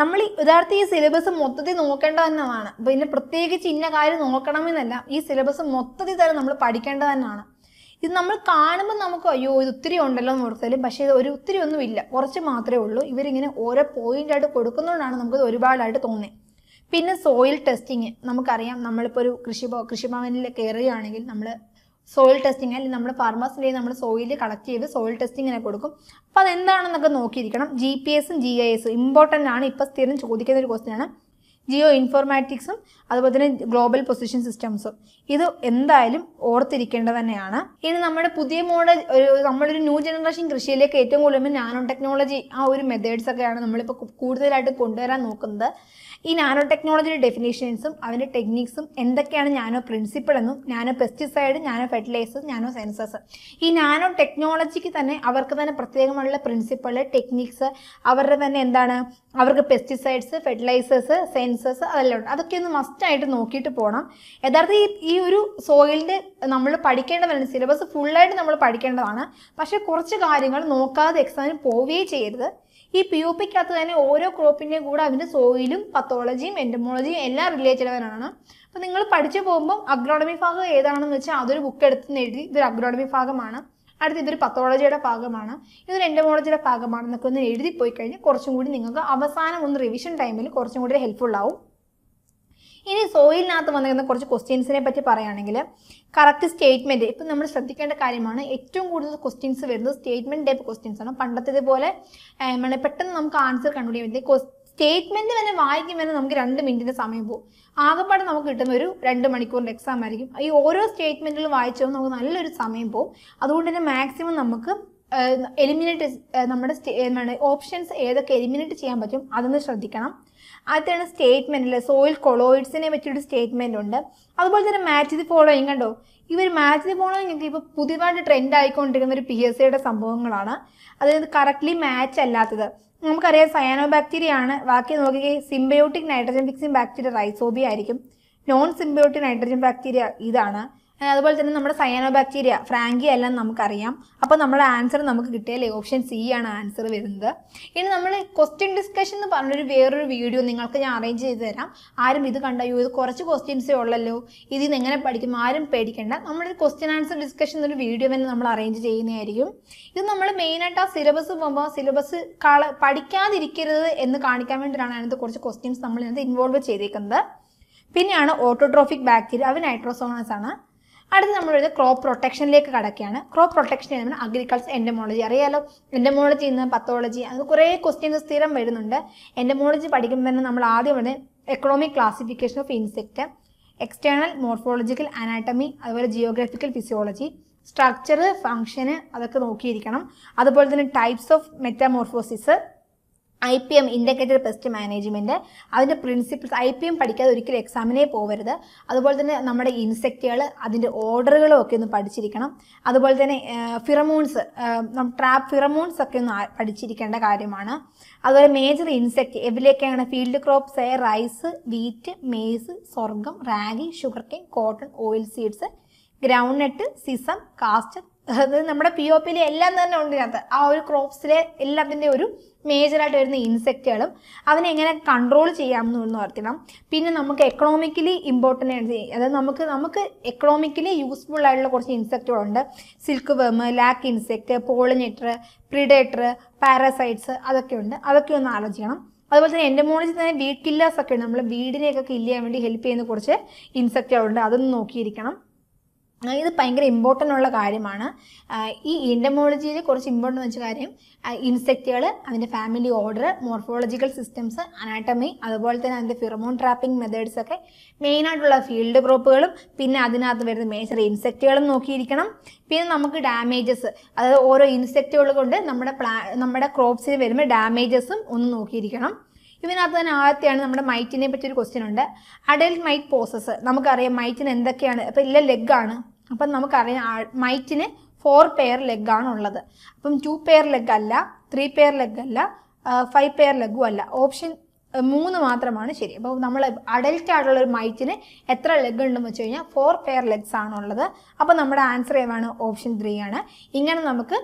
നമ്മൾ യഥാർത്ഥ ഈ സിലബസ് മൊത്തത്തിൽ നോക്കേണ്ട തന്നെയാണ് പിന്നെ പ്രത്യേകിച്ച് ഇന്ന കാര്യം നോക്കണമെന്നല്ല ഈ സിലബസ് മൊത്തത്തിൽ തന്നെ നമ്മൾ പഠിക്കേണ്ട തന്നെയാണ് ഇത് നമ്മൾ കാണുമ്പോൾ നമുക്ക് അയ്യോ ഇത് ഒത്തിരി ഉണ്ടല്ലോ എന്ന് ഓർത്താലും പക്ഷേ ഇത് ഒരു ഒത്തിരി ഒന്നും ഇല്ല കുറച്ച് മാത്രമേ ഉള്ളൂ ഇവരിങ്ങനെ ഓരോ പോയിൻ്റായിട്ട് കൊടുക്കുന്നതുകൊണ്ടാണ് നമുക്കിത് ഒരുപാടായിട്ട് തോന്നിയത് പിന്നെ സോയിൽ ടെസ്റ്റിങ് നമുക്കറിയാം നമ്മളിപ്പോൾ ഒരു കൃഷി കൃഷിഭവനിൽ കയറുകയാണെങ്കിൽ നമ്മൾ സോയിൽ ടെസ്റ്റിംഗ് അല്ലെങ്കിൽ നമ്മൾ ഫാർമേഴ്സിൻ്റെ നമ്മൾ സോയിൽ കളക്ട് ചെയ്ത് സോയിൽ ടെസ്റ്റിങ്ങിനെ കൊടുക്കും അപ്പോൾ അതെന്താണെന്നൊക്കെ നോക്കിയിരിക്കണം ജി പി എസും ജി ഐ എസും ഇമ്പോർട്ടൻ്റ് ആണ് ഇപ്പോൾ സ്ഥിരം ചോദിക്കുന്ന ഒരു ക്വസ്റ്റ്യൻ ആണ് ജിയോ ഇൻഫോർമാറ്റിക്സും അതുപോലെ തന്നെ ഗ്ലോബൽ പൊസിഷൻ സിസ്റ്റംസും ഇത് എന്തായാലും ഓർത്തിരിക്കേണ്ടത് തന്നെയാണ് ഇനി നമ്മുടെ പുതിയ മോഡൽ ഒരു നമ്മളൊരു ന്യൂ ജനറേഷൻ കൃഷിയിലേക്ക് ഏറ്റവും കൂടുതൽ നാനോ ടെക്നോളജി ആ ഒരു മെത്തേഡ്സ് ഒക്കെയാണ് നമ്മളിപ്പോൾ കൂടുതലായിട്ട് കൊണ്ടുവരാൻ നോക്കുന്നത് ഈ നാനോ ടെക്നോളജിയുടെ ഡെഫിനേഷൻസും അതിൻ്റെ ടെക്നിക്സും എന്തൊക്കെയാണ് നാനോ പ്രിൻസിപ്പിൾ എന്നും nano pesticide nano fertilisers nano sensors ഈ നാനോ ടെക്നോളജിക്ക് തന്നെ അവർക്ക് തന്നെ പ്രത്യേകമായുള്ള പ്രിൻസിപ്പിൾ ടെക്നിക്സ് അവരുടെ തന്നെ എന്താണ് അവർക്ക് പെസ്റ്റിസൈഡ്സ് ഫെർട്ടിലൈസേഴ്സ് സെൻസസ് അതെല്ലാം ഉണ്ട് അതൊക്കെ ഒന്ന് മസ്റ്റായിട്ട് നോക്കിയിട്ട് പോകണം യഥാർത്ഥ ഈ ഈ ഒരു സോയിലിൻ്റെ നമ്മൾ പഠിക്കേണ്ടതാണ് സിലബസ് ഫുള്ളായിട്ട് നമ്മൾ പഠിക്കേണ്ടതാണ് പക്ഷേ കുറച്ച് കാര്യങ്ങൾ നോക്കാതെ എക്സാമിന് പോവുകയേ ചെയ്യരുത് ഈ പി ഒ പിക്കകത്ത് തന്നെ ഓരോ ക്രോപ്പിൻ്റെയും കൂടെ അതിൻ്റെ സോയിലും പത്തോളജിയും എൻഡമോളജിയും എല്ലാം റിലേറ്റഡ് വരാനാണ് അപ്പോൾ നിങ്ങൾ പഠിച്ചു പോകുമ്പോൾ അഗ്രോണമി ഭാഗം ഏതാണെന്ന് വെച്ചാൽ അതൊരു ബുക്ക് എടുത്ത് എഴുതി ഇതൊരു അഗ്രോണമി ഭാഗമാണ് അടുത്ത് ഇതൊരു പത്തോളജിയുടെ ഭാഗമാണ് ഇതൊരു എൻഡമോളജിയുടെ ഭാഗമാണെന്നൊക്കെ ഒന്ന് എഴുതി പോയി കഴിഞ്ഞാൽ കുറച്ചും കൂടി നിങ്ങൾക്ക് അവസാനം ഒന്ന് റിവിഷൻ ടൈമിൽ കുറച്ചും കൂടി ഹെൽപ്ഫുൾ ആവും ഇനി സോയിലിനകത്ത് വന്നിരുന്ന കുറച്ച് ക്വസ്റ്റ്യൻസിനെ പറ്റി പറയുകയാണെങ്കിൽ കറക്റ്റ് സ്റ്റേറ്റ്മെൻറ്റ് ഇപ്പം നമ്മൾ ശ്രദ്ധിക്കേണ്ട കാര്യമാണ് ഏറ്റവും കൂടുതൽ ക്വസ്റ്റ്യൻസ് വരുന്നത് സ്റ്റേറ്റ്മെൻറ്റ് ടൈപ്പ് ക്വസ്റ്റ്യൻസ് ആണ് പണ്ടത്തേതുപോലെ പെട്ടെന്ന് നമുക്ക് ആൻസർ കണ്ടുപിടിക്കാൻ പറ്റിയ സ്റ്റേറ്റ്മെൻറ്റ് തന്നെ വായിക്കും വരെ നമുക്ക് രണ്ട് മിനിറ്റിൻ്റെ സമയം പോകും ആകെപ്പാട് നമുക്ക് കിട്ടുന്ന ഒരു രണ്ട് മണിക്കൂറിൻ്റെ എക്സാം ആയിരിക്കും ഈ ഓരോ സ്റ്റേറ്റ്മെൻറ്റുകൾ വായിച്ചതും നമുക്ക് നല്ലൊരു സമയം പോകും അതുകൊണ്ട് തന്നെ മാക്സിമം നമുക്ക് എലിമിനേറ്റ് നമ്മുടെ ഓപ്ഷൻസ് ഏതൊക്കെ എലിമിനേറ്റ് ചെയ്യാൻ പറ്റും അതൊന്ന് ശ്രദ്ധിക്കണം സ്റ്റേറ്റ്മെൻറ്റ് സ്റ്റേറ്റ്മെൻറ്റിൽ സോയിൽ കൊളോയിഡ്സിനെ പറ്റിയൊരു സ്റ്റേറ്റ്മെൻ്റ് ഉണ്ട് അതുപോലെ തന്നെ മാച്ച് ദി ഫോളോയിങ് കണ്ടോ ഇവർ മാച്ച് ദി ഫോളോയിങ് ഒക്കെ ഇപ്പോൾ പുതിയതായിട്ട് ട്രെൻഡ് ആയിക്കൊണ്ടിരിക്കുന്ന ഒരു പി എസ് സിയുടെ സംഭവങ്ങളാണ് അതായത് കറക്റ്റ്ലി മാച്ച് അല്ലാത്തത് നമുക്കറിയാം സയാനോ ബാക്ടീരിയ ആണ് ബാക്കി നോക്കി symbiotic nitrogen fixing bacteria rhizobia ആയിരിക്കും നോൺ സിംബയോട്ടിക് നൈട്രജൻ ബാക്ടീരിയ ഇതാണ് അതുപോലെ തന്നെ നമ്മുടെ സയനോ ബാക്ടീരിയ ഫ്രാങ്കി എല്ലാം നമുക്കറിയാം അപ്പോൾ നമ്മുടെ ആൻസർ നമുക്ക് കിട്ടിയാലേ ഓപ്ഷൻ സി ആണ് ആൻസർ വരുന്നത് ഇനി നമ്മൾ ക്വസ്റ്റ്യൻ ഡിസ്കഷൻ എന്ന് പറഞ്ഞൊരു വേറൊരു വീഡിയോ നിങ്ങൾക്ക് ഞാൻ അറേഞ്ച് ചെയ്ത് തരാം ആരും ഇത് കണ്ടോ ഇത് കുറച്ച് ക്വസ്റ്റ്യൻസേ ഉള്ളല്ലോ ഇതിൽ നിന്ന് എങ്ങനെ പഠിക്കും ആരും പേടിക്കേണ്ട നമ്മളൊരു ക്വസ്റ്റ്യൻ ആൻസർ ഡിസ്കഷൻ എന്നൊരു വീഡിയോ തന്നെ നമ്മൾ അറേഞ്ച് ചെയ്യുന്നതായിരിക്കും ഇത് നമ്മൾ മെയിനായിട്ട് ആ സിലബസ് പോകുമ്പോൾ സിലബസ് കള പഠിക്കാതിരിക്കരുത് എന്ന് കാണിക്കാൻ വേണ്ടിയിട്ടാണ് അതിനകത്ത് കുറച്ച് ക്വസ്റ്റ്യൻസ് നമ്മൾ ഇതിനകത്ത് ഇൻവോൾവ് ചെയ്തേക്കുന്നത് പിന്നെയാണ് ഓട്ടോട്രോഫിക് ബാക്ടീരിയ അവ നൈട്രോസോണസ് ആണ് അടുത്ത് വരുന്നത് ക്രോപ്പ് പ്രൊട്ടക്ഷനിലേക്ക് കടക്കുകയാണ് ക്രോപ്പ് പ്രൊട്ടക്ഷൻ എന്ന് പറഞ്ഞാൽ അഗ്രികൾച്ചർ എൻഡമോളജി അറിയാലോ എൻഡമോളജി എന്ന് പത്തോളജി അത് കുറേ ക്വസ്റ്റ്യൻസ് സ്ഥിരം വരുന്നുണ്ട് എൻഡമോളജി പഠിക്കുമ്പോൾ തന്നെ നമ്മൾ ആദ്യം ഇവിടെ economic classification of insect external morphological anatomy അതുപോലെ ജിയോഗ്രഫിക്കൽ ഫിസിയോളജി സ്ട്രക്ചർ ഫങ്ഷന് അതൊക്കെ നോക്കിയിരിക്കണം അതുപോലെ തന്നെ types of metamorphosis I P M integrated pest management അതിൻ്റെ പ്രിൻസിപ്പിൾസ് ഐ പി എം പഠിക്കാതെ ഒരിക്കലും എക്സാമിനെ പോവരുത് അതുപോലെ തന്നെ നമ്മുടെ ഇൻസെക്റ്റുകൾ അതിൻ്റെ ഓർഡറുകളും ഒക്കെ ഒന്ന് പഠിച്ചിരിക്കണം അതുപോലെ തന്നെ ഫിറമോൺസ് ട്രാപ്പ് ഫിറമോൺസ് ഒക്കെ ഒന്ന് പഠിച്ചിരിക്കേണ്ട കാര്യമാണ് അതുപോലെ മേജർ ഇൻസെക്റ്റ് എവിലേക്കാണ് ഫീൽഡ് ക്രോപ്സ് ആയ റൈസ് വീറ്റ് മേസ് സ്വർഗം ragi sugarcane cotton oilseeds groundnut sesame castor അത് നമ്മുടെ പി ഒ പിയിലെ എല്ലാം തന്നെ ഉണ്ട് ഇതിനകത്ത് ആ ഒരു ക്രോപ്സിലെ എല്ലാത്തിൻ്റെ ഒരു മേജറായിട്ട് വരുന്ന ഇൻസെക്റ്റുകളും അതിനെങ്ങനെ കൺട്രോൾ ചെയ്യാമെന്ന് ഒന്ന് ഓർത്തിണം പിന്നെ നമുക്ക് എക്കണോമിക്കലി ഇമ്പോർട്ടൻ്റ് ആയിട്ട് അതായത് നമുക്ക് നമുക്ക് എക്കണോമിക്കലി യൂസ്ഫുൾ ആയിട്ടുള്ള കുറച്ച് ഇൻസെക്റ്റുകളുണ്ട് silkworm lac insect pollinator predator parasites അതൊക്കെ ഉണ്ട് അതൊക്കെ ഒന്ന് ആലോചിക്കണം അതുപോലെ തന്നെ എൻ്റെ മോളിൽ തന്നെ വീഡ് കില്ലേഴ്സ് ഒക്കെ ഉണ്ട് നമ്മൾ വീടിനെയൊക്കെ കില്ല് ചെയ്യാൻ വേണ്ടി ഹെൽപ്പ് ചെയ്യുന്ന കുറച്ച് ഇൻസെക്റ്റുകളുണ്ട് അതൊന്ന് നോക്കിയിരിക്കണം ഇത് ഭയങ്കര ഇമ്പോർട്ടൻ്റ് ഉള്ള കാര്യമാണ് ഈ ഇൻഡമോളജിയിൽ കുറച്ച് ഇമ്പോർട്ടൻ്റ് വെച്ച കാര്യം ഇൻസെക്റ്റുകൾ അതിൻ്റെ family order morphological systems anatomy അതുപോലെ തന്നെ അതിൻ്റെ ഫിറമോൺ ട്രാപ്പിംഗ് മെത്തേഡ്സ് ഒക്കെ മെയിനായിട്ടുള്ള ഫീൽഡ് ക്രോപ്പുകളും പിന്നെ അതിനകത്ത് വരുന്ന മേജർ ഇൻസെക്റ്റുകളും നോക്കിയിരിക്കണം പിന്നെ നമുക്ക് ഡാമേജസ് അതായത് ഓരോ ഇൻസെക്റ്റുകൾ കൊണ്ട് നമ്മുടെ പ്ലാ നമ്മുടെ ക്രോപ്സിൽ വരുന്ന ഡാമേജസും ഒന്ന് നോക്കിയിരിക്കണം ഇതിനകത്ത് തന്നെ ആദ്യത്തെയാണ് നമ്മുടെ മൈറ്റിനെ പറ്റിയൊരു ഒരു ക്വസ്റ്റ്യൻ ഉണ്ട് അഡൽറ്റ് മൈറ്റ് പോസസ് നമുക്കറിയാം മൈറ്റിന് എന്തൊക്കെയാണ് അപ്പോൾ ഇല്ല ലെഗാണ് അപ്പം നമുക്കറിയാം മൈറ്റിന് ഫോർ പെയർ ലെഗാണ് ഉള്ളത് അപ്പം ടു പെയർ ലെഗ് അല്ല ത്രീ പെയർ ലെഗ് അല്ല ഫൈവ് പെയർ ലെഗും അല്ല ഓപ്ഷൻ മൂന്ന് മാത്രമാണ് ശരി അപ്പോൾ നമ്മൾ അഡൽറ്റ് ആയിട്ടുള്ള ഒരു മൈറ്റിന് എത്ര ലെഗ് ഉണ്ടെന്ന് വെച്ച് കഴിഞ്ഞാൽ ഫോർ പെയർ ലെഗ്സ് ആണുള്ളത് അപ്പോൾ നമ്മുടെ ആൻസർ ഏതാണ് ഓപ്ഷൻ ത്രീ ആണ് ഇങ്ങനെ നമുക്ക്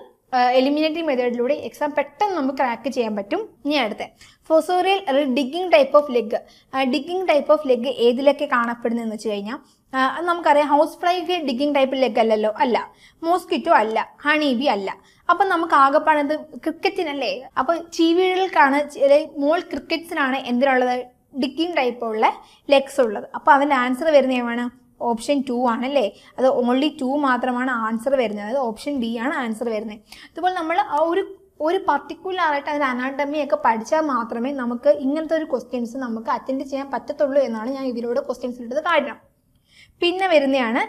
എലിമിനേറ്റിംഗ് മെത്തേഡിലൂടെ എക്സാം പെട്ടെന്ന് നമുക്ക് ക്രാക്ക് ചെയ്യാൻ പറ്റും ഇനി അടുത്ത fossorial digging type of leg digging type of leg ഏതിലൊക്കെ കാണപ്പെടുന്നതെന്ന് വെച്ച് കഴിഞ്ഞാൽ നമുക്കറിയാം ഹൗസ് ഫ്ലൈക്ക് ഡിഗിങ് ടൈപ്പ് ലെഗ് അല്ലല്ലോ അല്ല മോസ്കിറ്റോ അല്ല ഹണി ബി അല്ല അപ്പൊ നമുക്ക് ആകെപ്പാണത് ക്രിക്കറ്റിനല്ലേ അപ്പം ചീവീഴൽക്കാണ് മോൾ ക്രിക്കറ്റ്സിനാണ് എന്തിനുള്ളത് ഡിഗിങ് ടൈപ്പുള്ള ലെഗ്സ് ഉള്ളത് അപ്പോൾ അതിന്റെ ആൻസർ വരുന്ന ഏമാണ് ഓപ്ഷൻ ടു ആണല്ലേ അത് ഓൺലി ടു മാത്രമാണ് ആൻസർ വരുന്നത് അതായത് ഓപ്ഷൻ ബി ആണ് ആൻസർ വരുന്നത് അതുപോലെ നമ്മൾ ആ ഒരു ഒരു ആയിട്ട് അതിൻ്റെ ഒക്കെ പഠിച്ചാൽ മാത്രമേ നമുക്ക് ഇങ്ങനത്തെ ഒരു ക്വസ്റ്റ്യൻസ് നമുക്ക് അറ്റൻഡ് ചെയ്യാൻ പറ്റത്തുള്ളൂ എന്നാണ് ഞാൻ ഇതിലൂടെ ക്വസ്റ്റ്യൻസ് എടുത്തത് കാരണം പിന്നെ വരുന്നതാണ്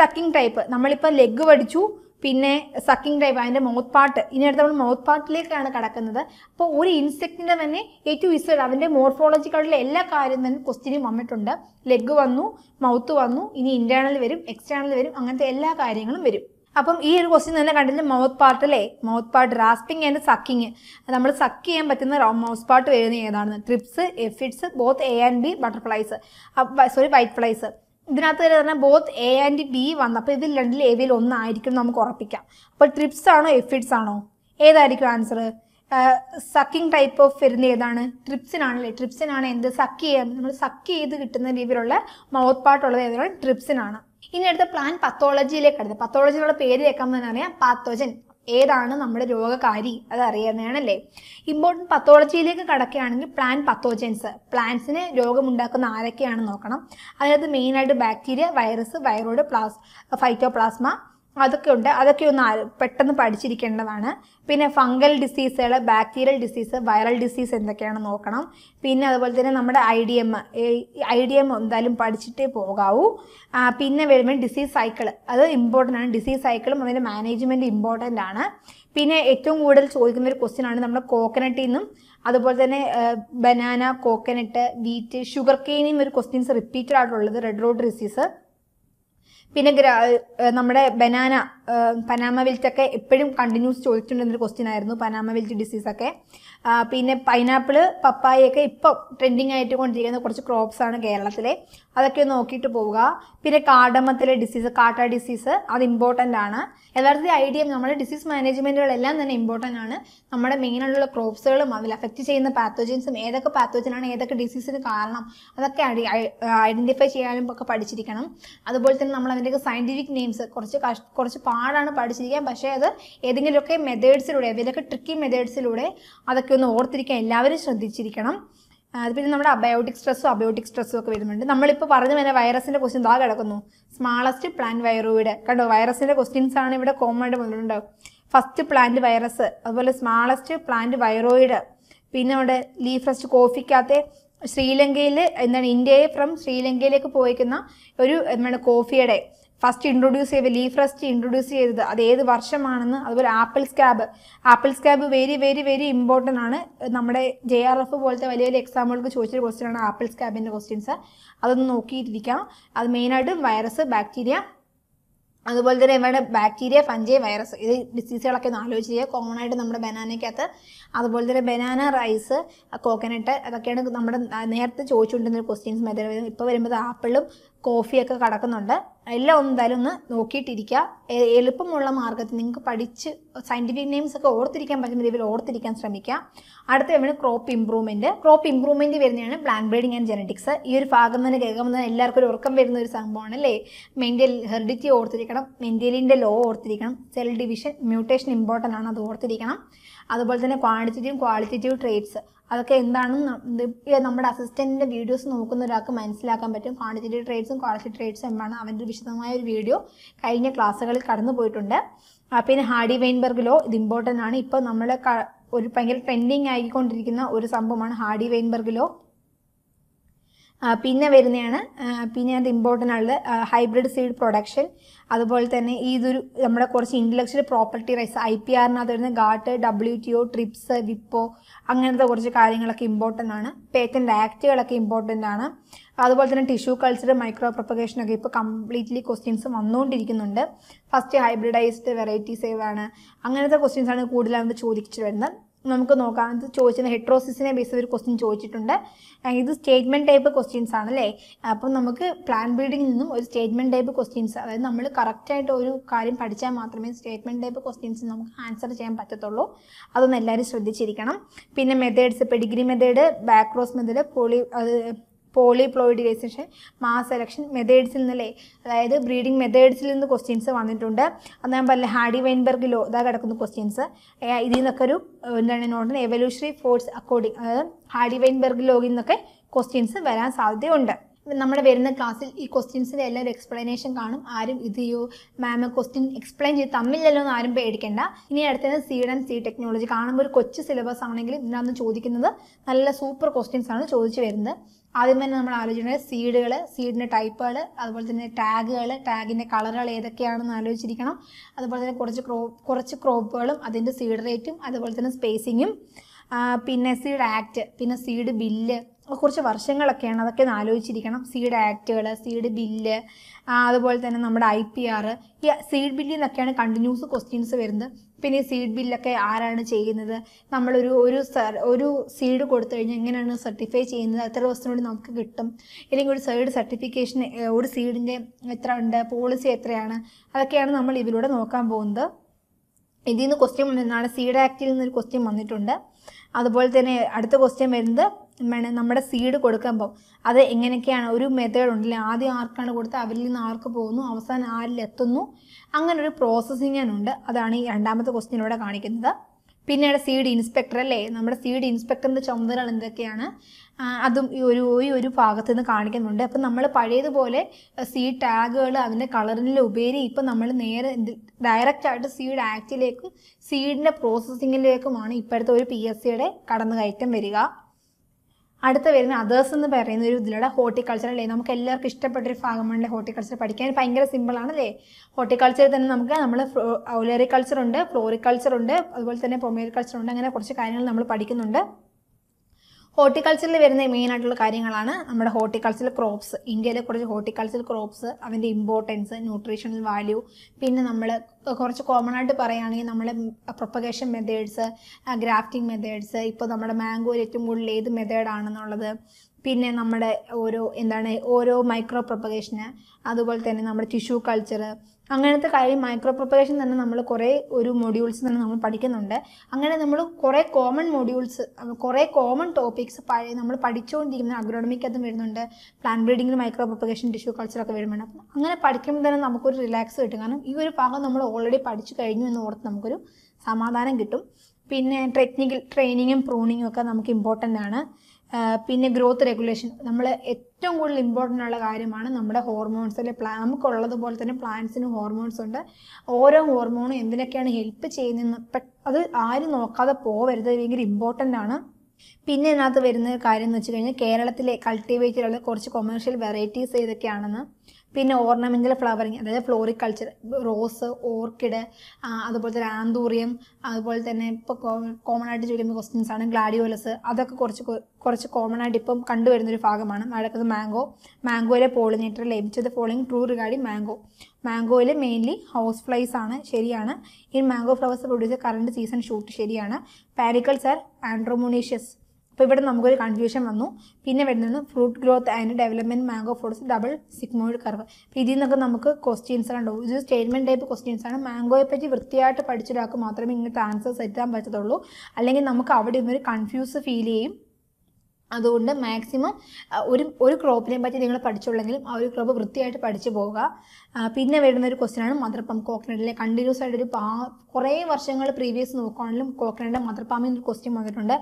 സക്കിംഗ് ടൈപ്പ് നമ്മളിപ്പോൾ ലെഗ് പഠിച്ചു പിന്നെ സക്കിംഗ് ഡൈവ് അതിൻ്റെ മൗത്ത് പാർട്ട് ഇനി അടുത്ത് നമ്മൾ മൗത്ത് പാർട്ടിലേക്കാണ് കടക്കുന്നത് അപ്പോൾ ഒരു ഇൻസെക്റ്റിൻ്റെ തന്നെ എ ടു ഇസഡ് അതിൻ്റെ മോർഫോളജിക്കായിട്ടുള്ള എല്ലാ കാര്യം തന്നെ ക്വസ്റ്റ്യനും വന്നിട്ടുണ്ട് ലെഗ് വന്നു മൗത്ത് വന്നു ഇനി ഇൻറ്റേണൽ വരും എക്സ്റ്റേണൽ വരും അങ്ങനത്തെ എല്ലാ കാര്യങ്ങളും വരും അപ്പം ഈ ഒരു ക്വസ്റ്റ്യൻ തന്നെ കണ്ടില്ല മൗത്ത് പാർട്ടിലെ mouth part rasping and sucking നമ്മൾ സക്ക് ചെയ്യാൻ പറ്റുന്ന മൗത്ത് പാർട്ട് വരുന്നത് ഏതാണ് thrips aphids both A and B butterflies sorry whiteflies ഇതിനകത്ത് തന്നെ ബോത്ത് എ ആൻഡ് ബി അപ്പോൾ ഇതിൽ രണ്ടിൽ ഏതിൽ ഒന്നായിരിക്കും നമുക്ക് ഉറപ്പിക്കാം അപ്പോൾ ട്രിപ്സ് ആണോ എഫിഡ്സ് ആണോ ഏതായിരിക്കും ആൻസർ സക്കിംഗ് ടൈപ്പ് ഓഫ് വരുന്ന ഏതാണ് ട്രിപ്സിനാണല്ലേ ട്രിപ്സിനാണ് എന്ത് സക്ക് ചെയ്യാൻ നമ്മൾ സക്ക് ചെയ്ത് കിട്ടുന്ന രീതിയിലുള്ള മൗത്ത് പാട്ടുള്ളത് ഏതാണ് ട്രിപ്സിനാണ് ഇനി അടുത്ത പ്ലാൻ പത്തോളജിയിലേക്ക് അടുത്ത് പത്തോളജിയിലുള്ള പേര് കേൾക്കാമെന്ന് തന്നെ അറിയാം പാത്തോജൻ ഏതാണ് നമ്മുടെ രോഗകാരി അത് അറിയുന്നതാണല്ലേ ഇമ്പോർട്ടൻറ്റ് പത്തോളജിയിലേക്ക് കടക്കുകയാണെങ്കിൽ പ്ലാൻ പത്തോജൻസ് പ്ലാന്റ്സിന് രോഗമുണ്ടാക്കുന്ന ആരൊക്കെയാണെന്ന് നോക്കണം അതായത് മെയിനായിട്ട് ബാക്ടീരിയ വൈറസ് വൈറോയ്ഡ് പ്ലാസ് ഫൈറ്റോപ്ലാസ്മ അതൊക്കെ ഉണ്ട് അതൊക്കെ ഒന്ന് പെട്ടെന്ന് പഠിച്ചിരിക്കേണ്ടതാണ് പിന്നെ ഫംഗൽ ഡിസീസുകൾ ബാക്ടീരിയൽ ഡിസീസ് വൈറൽ ഡിസീസ് എന്തൊക്കെയാണ് നോക്കണം പിന്നെ അതുപോലെ തന്നെ നമ്മുടെ I D M I D M എന്തായാലും പഠിച്ചിട്ടേ പോകാവൂ പിന്നെ വരുമ്പോൾ ഡിസീസ് സൈക്കിൾ അത് ഇമ്പോർട്ടൻ്റ് ആണ് ഡിസീസ് സൈക്കിളും അതിൻ്റെ മാനേജ്മെൻറ്റ് ഇമ്പോർട്ടൻ്റ് ആണ് പിന്നെ ഏറ്റവും കൂടുതൽ ചോദിക്കുന്ന ഒരു ക്വസ്റ്റ്യൻ ആണ് നമ്മുടെ കോക്കനട്ടിൽ നിന്നും അതുപോലെ തന്നെ ബനാന കോക്കനട്ട് വീറ്റ് ഷുഗർ കെയിനിൽ ഒരു ക്വസ്റ്റ്യൻസ് റിപ്പീറ്റഡ് ആയിട്ടുള്ളത് റെഡ് റോഡ് ഡിസീസ് പിന്നെ നമ്മുടെ ബനാന പനാമ വിൽറ്റൊക്കെ എപ്പോഴും കണ്ടിന്യൂസ് ചോദിച്ചിട്ടുണ്ടെന്നൊരു ക്വസ്റ്റ്യൻ ആയിരുന്നു പനാമ വിൽറ്റ് ഡിസീസൊക്കെ പിന്നെ പൈനാപ്പിൾ പപ്പായയൊക്കെ ഇപ്പം ട്രെൻഡിങ് ആയിട്ട് കൊണ്ടിരിക്കുന്ന കുറച്ച് ക്രോപ്സ് ആണ് കേരളത്തിലെ അതൊക്കെ നോക്കിയിട്ട് പോവുക പിന്നെ കാടമത്തിലെ ഡിസീസ് കാട്ട ഡിസീസ് അത് ഇമ്പോർട്ടൻ്റ് ആണ് യഥാർത്ഥത്തിൽ ഐഡിയ നമ്മുടെ ഡിസീസ് മാനേജ്മെൻറ്റുകളെല്ലാം തന്നെ ഇമ്പോർട്ടൻ്റ് ആണ് നമ്മുടെ മെയിനായിട്ടുള്ള ക്രോപ്സുകളും അതിൽ അഫക്റ്റ് ചെയ്യുന്ന പാത്തോജൻസും ഏതൊക്കെ പാത്തോജനാണ് ഏതൊക്കെ ഡിസീസിന് കാരണം അതൊക്കെ ഐഡൻറ്റിഫൈ ചെയ്യാനും ഒക്കെ പഠിച്ചിരിക്കണം അതുപോലെ തന്നെ നമ്മൾ അതിൻ്റെയൊക്കെ സയൻറ്റിഫിക് നെയിംസ് കുറച്ച് കുറച്ച് പാടാണ് പഠിച്ചിരിക്കാൻ പക്ഷേ അത് ഏതെങ്കിലുമൊക്കെ മെത്തേഡ്സിലൂടെ ഏതെങ്കിലുമൊക്കെ ട്രിക്കി മെത്തേഡ്സിലൂടെ അതൊക്കെ ഒന്ന് ഓർത്തിരിക്കാൻ എല്ലാവരും ശ്രദ്ധിച്ചിരിക്കണം അത് പിന്നെ നമ്മുടെ അബയോട്ടിക് സ്ട്രെസ്സും അബയോട്ടിക് സ്ട്രെസ്സും ഒക്കെ വരുന്നുണ്ട് നമ്മളിപ്പോൾ പറഞ്ഞു തന്നെ വൈറസിൻ്റെ ക്വസ്റ്റ്യൻ ദാ കിടക്കുന്നു സ്മാളസ്റ്റ് പ്ലാന്റ് വൈറോയിഡ് കണ്ടോ വൈറസിൻ്റെ ക്വസ്റ്റ്യൻസ് ആണ് ഇവിടെ കോമൺ ആയിട്ട് വന്നിട്ടുണ്ടാവും ഫസ്റ്റ് പ്ലാന്റ് വൈറസ് അതുപോലെ സ്മാളസ്റ്റ് പ്ലാന്റ് വൈറോയിഡ് പിന്നെ നമ്മുടെ ലീഫ് റെസ്റ്റ് കോഫിക്കകത്തെ ശ്രീലങ്കയിൽ എന്താണ് ഇന്ത്യയെ ഫ്രം ശ്രീലങ്കയിലേക്ക് പോയിക്കുന്ന ഒരു എന്താണ് കോഫിയുടെ ഫസ്റ്റ് ഇൻട്രൊഡ്യൂസ് ചെയ്ത് ലീ ഫ്രസ്റ്റ് ഇൻട്രൊഡ്യൂസ് ചെയ്തത് അത് ഏത് വർഷമാണെന്ന് അതുപോലെ apple scab apple scab very very very important ആണ് നമ്മുടെ ജെ ആർ എഫ് പോലത്തെ വലിയ വലിയ എക്സാമ്പിൾക്ക് ചോദിച്ചൊരു ക്വസ്റ്റ്യൻ ആണ് ആപ്പിൾ സ്കാബിൻ്റെ ക്വസ്റ്റ്യൻസ് അതൊന്ന് നോക്കിയിട്ടിരിക്കാം അത് മെയിനായിട്ട് വൈറസ് ബാക്ടീരിയ അതുപോലെ തന്നെ നമ്മുടെ ബാക്ടീരിയ ഫഞ്ചേ വൈറസ് ഇത് ഡിസീസുകളൊക്കെ ഒന്ന് ആലോചിച്ച് ചെയ്യുക കോമൺ ആയിട്ട് നമ്മുടെ ബനാനയ്ക്കകത്ത് അതുപോലെ തന്നെ ബനാന റൈസ് കോക്കനട്ട് അതൊക്കെയാണ് നമ്മുടെ നേരത്തെ ചോദിച്ചുകൊണ്ടിരുന്ന ക്വസ്റ്റ്യൻസ് മെത്തേഡ് ഇപ്പോൾ വരുമ്പോൾ ആപ്പിളും കോഫിയൊക്കെ കടക്കുന്നുണ്ട് എല്ലാം എന്തായാലും ഒന്ന് നോക്കിയിട്ടിരിക്കുക എളുപ്പമുള്ള മാർഗത്തിൽ നിങ്ങൾക്ക് പഠിച്ച് സയൻറ്റിഫിക് നെയിംസ് ഒക്കെ ഓർത്തിരിക്കാൻ പറ്റുന്ന രീതിയിൽ ഓർത്തിരിക്കാൻ ശ്രമിക്കുക അടുത്ത വരുന്നത് ക്രോപ്പ് ഇംപ്രൂവ്മെൻറ്റ് ക്രോപ്പ് ഇംപ്രൂവ്മെൻറ്റ് വരുന്നതാണ് പ്ലാന്റ് ബ്രീഡിങ് ആൻഡ് ജെനറ്റിക്സ് ഈ ഒരു ഭാഗം തന്നെ കേൾക്കുമ്പോൾ തന്നെ എല്ലാവർക്കും ഒരു ഉറക്കം വരുന്ന ഒരു സംഭവമാണ് അല്ലേ മെൻറ്റൽ ഹെറിഡിറ്റി ഓർത്തിരിക്കണം മെൻറ്റലിൻ്റെ ലോ ഓർത്തിരിക്കണം സെൽ ഡിവിഷൻ മ്യൂട്ടേഷൻ ഇമ്പോർട്ടൻ്റ് ആണ് അത് ഓർത്തിരിക്കണം അതുപോലെ തന്നെ ക്വാണ്ടിറ്റേറ്റീവ് ക്വാളിറ്റേറ്റീവ് ട്രേറ്റ്സ് അതൊക്കെ എന്താണെന്ന് നമ്മുടെ അസിസ്റ്റൻറ്റിൻ്റെ വീഡിയോസ് നോക്കുന്ന ഒരാൾക്ക് മനസ്സിലാക്കാൻ പറ്റും ക്വാണ്ടിറ്റേറ്റീവ് ട്രേറ്റ്സും ക്വാളിറ്റേറ്റീവ് ട്രേറ്റ്സും എന്താണ് അവൻ്റെ വിശദമായ ഒരു വീഡിയോ കഴിഞ്ഞ ക്ലാസ്സുകളിൽ കടന്നു പോയിട്ടുണ്ട് പിന്നെ ഹാഡി വെയിൻബർഗ് ലോ ഇത് ഇമ്പോർട്ടൻ്റ് ആണ് ഇപ്പോൾ നമ്മൾ ഒരു ഭയങ്കര ട്രെൻഡിങ് ആയിക്കൊണ്ടിരിക്കുന്ന ഒരു സംഭവമാണ് ഹാഡി വെയിൻബർഗ് ലോ പിന്നെ വരുന്നതാണ് പിന്നെ അത് ഇമ്പോർട്ടൻ്റ് ആണ് ഹൈബ്രിഡ് സീഡ് പ്രൊഡക്ഷൻ അതുപോലെ തന്നെ ഇതൊരു നമ്മുടെ കുറച്ച് intellectual property rights I P ആറിനകത്ത് വരുന്ന GATT W T O TRIPS വിപ്പോ അങ്ങനത്തെ കുറച്ച് കാര്യങ്ങളൊക്കെ ഇമ്പോർട്ടൻ്റ് ആണ് പേറ്റൻ്റ് ആക്റ്റുകളൊക്കെ ഇമ്പോർട്ടൻ്റ് ആണ് അതുപോലെ തന്നെ ടിഷ്യൂ കൾച്ചർ മൈക്രോ പ്രൊപ്പഗേഷനൊക്കെ ഇപ്പോൾ കംപ്ലീറ്റ്ലി ക്വസ്റ്റ്യൻസ് വന്നുകൊണ്ടിരിക്കുന്നുണ്ട് ഫസ്റ്റ് ഹൈബ്രിഡൈസ്ഡ് വെറൈറ്റീസ് ഏതാണ് അങ്ങനത്തെ ക്വസ്റ്റ്യൻസാണ് കൂടുതലായിട്ട് ചോദിച്ചു വരുന്നത് നമുക്ക് നോക്കാം ഇത് ചോദിച്ചത് ഹെട്രോസിസിനെ ബേസ് ഒരു ക്വസ്റ്റ്യൻ ചോദിച്ചിട്ടുണ്ട് ഇത് സ്റ്റേറ്റ്മെൻറ്റ് ടൈപ്പ് ക്വസ്റ്റ്യൻസ് ആണല്ലേ അപ്പം നമുക്ക് പ്ലാൻ ബിൽഡിങ്ങിൽ നിന്നും ഒരു സ്റ്റേറ്റ്മെൻറ്റ് ടൈപ്പ് ക്വസ്റ്റ്യൻസ് അതായത് നമ്മൾ കറക്റ്റായിട്ട് ഒരു കാര്യം പഠിച്ചാൽ മാത്രമേ സ്റ്റേറ്റ്മെൻറ്റ് ടൈപ്പ് ക്വസ്റ്റ്യൻസ് നമുക്ക് ആൻസർ ചെയ്യാൻ പറ്റത്തുള്ളൂ അതൊന്നും എല്ലാവരും ശ്രദ്ധിച്ചിരിക്കണം പിന്നെ methods pedigree method backcross method poly അത് പോളിപ്ലോയിഡിലൈസേഷൻ മാസ് സെലക്ഷൻ മെത്തേഡ്സിൽ നിന്നല്ലേ അതായത് ബ്രീഡിംഗ് മെത്തേഡ്സിൽ നിന്ന് ക്വസ്റ്റ്യൻസ് വന്നിട്ടുണ്ട് അത് ഞാൻ പറഞ്ഞില്ല ഹാഡി വൈൻബർഗ് ലോ ഇതാ കിടക്കുന്ന ക്വസ്റ്റ്യൻസ് ഇതിൽ നിന്നൊക്കെ ഒരു എന്താണ് നോട്ടുന്നത് എവല്യൂഷറി ഫോഴ്സ് അക്കോർഡിംഗ് അതായത് ഹാഡി വൈൻബർഗ് ലോഗിൽ നിന്നൊക്കെ ക്വസ്റ്റ്യൻസ് വരാൻ സാധ്യതയുണ്ട് നമ്മുടെ വരുന്ന ക്ലാസ്സിൽ ഈ ക്വസ്റ്റ്യൻസിൻ്റെ എല്ലാം ഒരു എക്സ്പ്ലനേഷൻ കാണും ആരും ഇത് ചെയ്യൂ മാം ക്വസ്റ്റ്യൻ എക്സ്പ്ലെയിൻ ചെയ്ത് തമ്മിലല്ലോ ആരും പേടിക്കേണ്ട ഇനി അടുത്തത് സീഡ് ആൻഡ് സീ ടെക്നോളജി കാണുമ്പോൾ ഒരു കൊച്ചു സിലബസ് ആണെങ്കിലും ഇതിനകത്ത് ചോദിക്കുന്നത് നല്ല സൂപ്പർ ക്വസ്റ്റ്യൻസ് ആണ് ചോദിച്ചു വരുന്നത് ആദ്യം തന്നെ നമ്മൾ ആലോചിക്കേണ്ടത് സീഡുകൾ സീഡിൻ്റെ ടൈപ്പുകൾ അതുപോലെ തന്നെ ടാഗുകൾ ടാഗിൻ്റെ കളറുകൾ ഏതൊക്കെയാണെന്ന് ആലോചിച്ചിരിക്കണം അതുപോലെ തന്നെ കുറച്ച് ക്രോ കുറച്ച് ക്രോപ്പുകളും അതിൻ്റെ സീഡ് റേറ്റും അതുപോലെ തന്നെ സ്പേസിങ്ങും പിന്നെ സീഡ് ആക്ട് പിന്നെ സീഡ് ബില്ല് കുറച്ച് വർഷങ്ങളൊക്കെയാണ് അതൊക്കെ ഒന്ന് ആലോചിച്ചിരിക്കണം സീഡ് ആക്റ്റുകൾ സീഡ് ബില്ല് അതുപോലെ തന്നെ നമ്മുടെ ഐ പി ആർ ഈ സീഡ് ബില്ലിൽ നിന്നൊക്കെയാണ് കണ്ടിന്യൂസ് ക്വസ്റ്റ്യൻസ് വരുന്നത് പിന്നെ ഈ സീഡ് ബില്ലൊക്കെ ആരാണ് ചെയ്യുന്നത് നമ്മളൊരു ഒരു സർ ഒരു സീഡ് കൊടുത്തു കഴിഞ്ഞാൽ എങ്ങനെയാണ് സർട്ടിഫൈ ചെയ്യുന്നത് എത്ര ദിവസത്തിനുള്ളിൽ നമുക്ക് കിട്ടും അല്ലെങ്കിൽ ഒരു സൈഡ് സർട്ടിഫിക്കേഷൻ ഒരു സീഡിൻ്റെ എത്ര ഉണ്ട് പോളിസി എത്രയാണ് അതൊക്കെയാണ് നമ്മൾ ഇതിലൂടെ നോക്കാൻ പോകുന്നത് ഇതിൽ നിന്ന് ക്വസ്റ്റ്യൻ വന്നിരുന്നാണ് സീഡ് ആക്റ്റിൽ നിന്നൊരു ക്വസ്റ്റ്യൻ വന്നിട്ടുണ്ട് അതുപോലെ തന്നെ അടുത്ത ക്വസ്റ്റ്യൻ വരുന്നത് എന്താണ് നമ്മുടെ സീഡ് കൊടുക്കുമ്പോൾ അത് എങ്ങനെയൊക്കെയാണ് ഒരു മെത്തേഡ് ഉണ്ടല്ലേ ആദ്യം ആർക്കാണ് കൊടുത്ത് അവരിൽ നിന്ന് ആർക്ക് പോകുന്നു അവസാനം ആരിൽ എത്തുന്നു അങ്ങനെ ഒരു ഉണ്ട് അതാണ് ഈ രണ്ടാമത്തെ ക്വസ്റ്റ്യനിലൂടെ കാണിക്കുന്നത് പിന്നീട് സീഡ് ഇൻസ്പെക്ടർ അല്ലേ നമ്മുടെ സീഡ് ഇൻസ്പെക്ടറിൻ്റെ ചുമതലകൾ എന്തൊക്കെയാണ് അതും ഈ ഒരു ഈ ഒരു ഭാഗത്ത് നിന്ന് കാണിക്കുന്നുണ്ട് അപ്പം നമ്മൾ പഴയതുപോലെ സീഡ് ടാഗുകൾ അതിൻ്റെ കളറിൻ്റെ ഉപരി ഇപ്പം നമ്മൾ നേരെ ഡയറക്റ്റ് ആയിട്ട് സീഡ് ആക്റ്റിലേക്കും സീഡിൻ്റെ പ്രോസസ്സിങ്ങിലേക്കുമാണ് ഇപ്പോഴത്തെ ഒരു പി എസ് സിയുടെ കടന്നു കയറ്റം വരിക അടുത്ത വരുന്ന അതേഴ്സ് എന്ന് പറയുന്ന ഒരു ഇതിലൂടെ ഹോർട്ടിക്കൾച്ചർ അല്ലേ നമുക്ക് എല്ലാവർക്കും ഇഷ്ടപ്പെട്ട ഒരു ഭാഗമാണ് ഹോർട്ടിക്കൾച്ചർ പഠിക്കാൻ ഭയങ്കര സിമ്പിൾ ആണല്ലേ ഹോർട്ടിക്കൾച്ചറിൽ തന്നെ നമുക്ക് നമ്മൾ ഓലറി കൾച്ചർ ഉണ്ട് ഫ്ലോറിക്കൾച്ചർ ഉണ്ട് അതുപോലെ തന്നെ പൊമേറി കൾച്ചർ ഉണ്ട് അങ്ങനെ കുറച്ച് കാര്യങ്ങൾ നമ്മൾ പഠിക്കുന്നുണ്ട് ഹോർട്ടിക്കൾച്ചറിൽ വരുന്ന മെയിൻ ആയിട്ടുള്ള കാര്യങ്ങളാണ് നമ്മുടെ ഹോർട്ടിക്കൾച്ചറൽ ക്രോപ്സ് ഇന്ത്യയിലെ കുറച്ച് ഹോർട്ടിക്കൾച്ചറൽ ക്രോപ്സ് അതിൻ്റെ ഇമ്പോർട്ടൻസ് ന്യൂട്രീഷണൽ വാല്യൂ പിന്നെ നമ്മൾ കുറച്ച് കോമൺ ആയിട്ട് പറയുകയാണെങ്കിൽ നമ്മളെ പ്രൊപ്പഗേഷൻ മെത്തേഡ്സ് ഗ്രാഫ്റ്റിംഗ് മെത്തേഡ്സ് ഇപ്പോൾ നമ്മുടെ മാംഗോയിൽ ഏറ്റവും കൂടുതൽ ഏത് മെത്തേഡാണെന്നുള്ളത് പിന്നെ നമ്മുടെ ഓരോ എന്താണ് ഓരോ മൈക്രോ പ്രൊപ്പഗേഷന് അതുപോലെ തന്നെ നമ്മുടെ ടിഷ്യൂ കൾച്ചർ അങ്ങനത്തെ കാര്യം മൈക്രോ പ്രൊപ്പഗേഷൻ തന്നെ നമ്മൾ കുറേ ഒരു മൊഡ്യൂൾസ് തന്നെ നമ്മൾ പഠിക്കുന്നുണ്ട് അങ്ങനെ നമ്മൾ കുറേ കോമൺ മൊഡ്യൂൾസ് കുറേ കോമൺ ടോപ്പിക്സ് പഴയ നമ്മൾ പഠിച്ചുകൊണ്ടിരിക്കുന്ന അതും വരുന്നുണ്ട് പ്ലാൻ ബ്രീഡിങ്ങിൽ മൈക്രോ പ്രൊപ്പഗേഷൻ ടിഷ്യൂ കൾച്ചറൊക്കെ ഒക്കെ അപ്പം അങ്ങനെ പഠിക്കുമ്പോൾ തന്നെ നമുക്കൊരു റിലാക്സ് കിട്ടും കാരണം ഈ ഒരു ഭാഗം നമ്മൾ ഓൾറെഡി പഠിച്ചു കഴിഞ്ഞു എന്ന് ഓർത്ത് നമുക്കൊരു സമാധാനം കിട്ടും പിന്നെ ടെക്നിക്കൽ ട്രെയിനിങ്ങും പ്രൂണിങ്ങും ഒക്കെ നമുക്ക് ഇമ്പോർട്ടൻ്റ് ആണ് പിന്നെ ഗ്രോത്ത് റെഗുലേഷൻ നമ്മൾ ഏറ്റവും കൂടുതൽ ഇമ്പോർട്ടൻ്റ് ഉള്ള കാര്യമാണ് നമ്മുടെ ഹോർമോൺസ് അല്ലെ പ്ലാ നമുക്കുള്ളതുപോലെ തന്നെ പ്ലാന്റ്സിന് ഹോർമോൺസ് ഉണ്ട് ഓരോ ഹോർമോണും എന്തിനൊക്കെയാണ് ഹെൽപ്പ് ചെയ്യുന്നതെന്ന് അത് ആരും നോക്കാതെ പോവരുത് ഭയങ്കര ഇമ്പോർട്ടൻ്റ് ആണ് പിന്നെ ഇതിനകത്ത് വരുന്ന കാര്യം എന്ന് വെച്ച് കഴിഞ്ഞാൽ കേരളത്തിലെ കൾട്ടിവേറ്റിലുള്ള കുറച്ച് കൊമേഴ്ഷ്യൽ വെറൈറ്റീസ് ഏതൊക്കെയാണെന്ന് പിന്നെ ഓർണമെൻ്റൽ ഫ്ലവറിങ് അതായത് ഫ്ലോറിക്കൾച്ചർ റോസ് ഓർക്കിഡ് അതുപോലെ തന്നെ ആന്തൂറിയം അതുപോലെ തന്നെ ഇപ്പോൾ കോമൺ ആയിട്ട് ചോദിക്കുന്ന ക്വസ്റ്റ്യൻസ് ആണ് ഗ്ലാഡിയോലസ് അതൊക്കെ കുറച്ച് കുറച്ച് കോമൺ ആയിട്ട് ഇപ്പം കണ്ടുവരുന്നൊരു ഭാഗമാണ് നടക്കുന്നത് മാംഗോ മാംഗോയിലെ പോളിനേറ്റർ ലഭിച്ചത് ഫോളോയിങ് ട്രൂ റിഗാർഡിങ് മാംഗോ മാംഗോയിൽ മെയിൻലി ഹൗസ് ഫ്ലൈസ് ആണ് ശരിയാണ് in mango flowers produce current season shoot ശരിയാണ് പാരിക്കൾസ് ആർ ആൻഡ്രോമോണീഷ്യസ് അപ്പോൾ ഇവിടെ നമുക്കൊരു കൺഫ്യൂഷൻ വന്നു പിന്നെ വരുന്നത് fruit growth and development mango fruits double sigmoid curve അപ്പോൾ ഇതിൽ നിന്നൊക്കെ നമുക്ക് ക്വസ്റ്റ്യൻസ് ഉണ്ടാവും ഇത് സ്റ്റേറ്റ്മെൻറ്റ് ടൈപ്പ് ക്വസ്റ്റ്യൻസ് ആണ് മാംഗോയെ പറ്റി വൃത്തിയായിട്ട് പഠിച്ചൊരാൾക്ക് മാത്രമേ ഇങ്ങനത്തെ ആൻസേഴ്സ് എത്താൻ പറ്റത്തുള്ളൂ അല്ലെങ്കിൽ നമുക്ക് അവിടെ ഒരു കൺഫ്യൂസ് ഫീൽ ചെയ്യും അതുകൊണ്ട് മാക്സിമം ഒരു ഒരു ക്രോപ്പിനെ പറ്റി നിങ്ങൾ പഠിച്ചുള്ളെങ്കിലും ആ ഒരു ക്രോപ്പ് വൃത്തിയായിട്ട് പഠിച്ചു പോവുക പിന്നെ വരുന്ന ഒരു ക്വസ്റ്റ്യനാണ് മദർപാം കോക്കനട്ടിലെ കണ്ടിന്യൂസ് ആയിട്ടൊരു പാ കുറേ വർഷങ്ങൾ പ്രീവിയസ് നോക്കുകയാണെങ്കിലും കോക്കനട്ടിൻ്റെ മദർപാമിൽ ഒരു ക്വസ്റ്റ്യൻ വന്നിട്ടുണ്ട്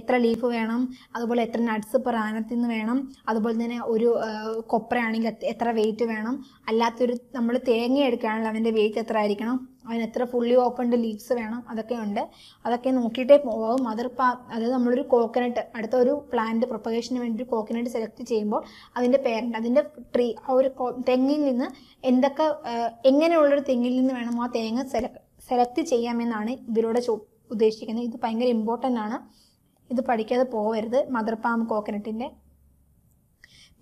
എത്ര ലീഫ് വേണം അതുപോലെ എത്ര നട്ട്സ് പെർ ആനത്തിൽ നിന്ന് വേണം അതുപോലെ തന്നെ ഒരു കൊപ്രയാണെങ്കിൽ എത്ര വെയിറ്റ് വേണം അല്ലാത്തൊരു നമ്മൾ തേങ്ങ എടുക്കുകയാണെങ്കിൽ അതിൻ്റെ വെയിറ്റ് എത്ര ആയിരിക്കണം അതിനെത്ര എത്ര ഫുള്ളി ഓപ്പൺഡ് ലീവ്സ് വേണം അതൊക്കെ ഉണ്ട് അതൊക്കെ നോക്കിയിട്ടേ പോകും മദർ പാ അതായത് നമ്മളൊരു കോക്കനട്ട് അടുത്ത ഒരു പ്ലാന്റ് പ്രൊപ്പഗേഷന് വേണ്ടി ഒരു കോക്കനട്ട് സെലക്ട് ചെയ്യുമ്പോൾ അതിൻ്റെ പേരൻ്റ് അതിൻ്റെ ട്രീ ആ ഒരു തെങ്ങിൽ നിന്ന് എന്തൊക്കെ എങ്ങനെയുള്ളൊരു തെങ്ങിൽ നിന്ന് വേണം ആ തേങ്ങ സെലക്ട് സെലക്ട് ചെയ്യാമെന്നാണ് ഇവരോട് ഉദ്ദേശിക്കുന്നത് ഇത് ഭയങ്കര ഇമ്പോർട്ടൻ്റ് ആണ് ഇത് പഠിക്കാതെ പോകരുത് മദർ പാം കോക്കനട്ടിൻ്റെ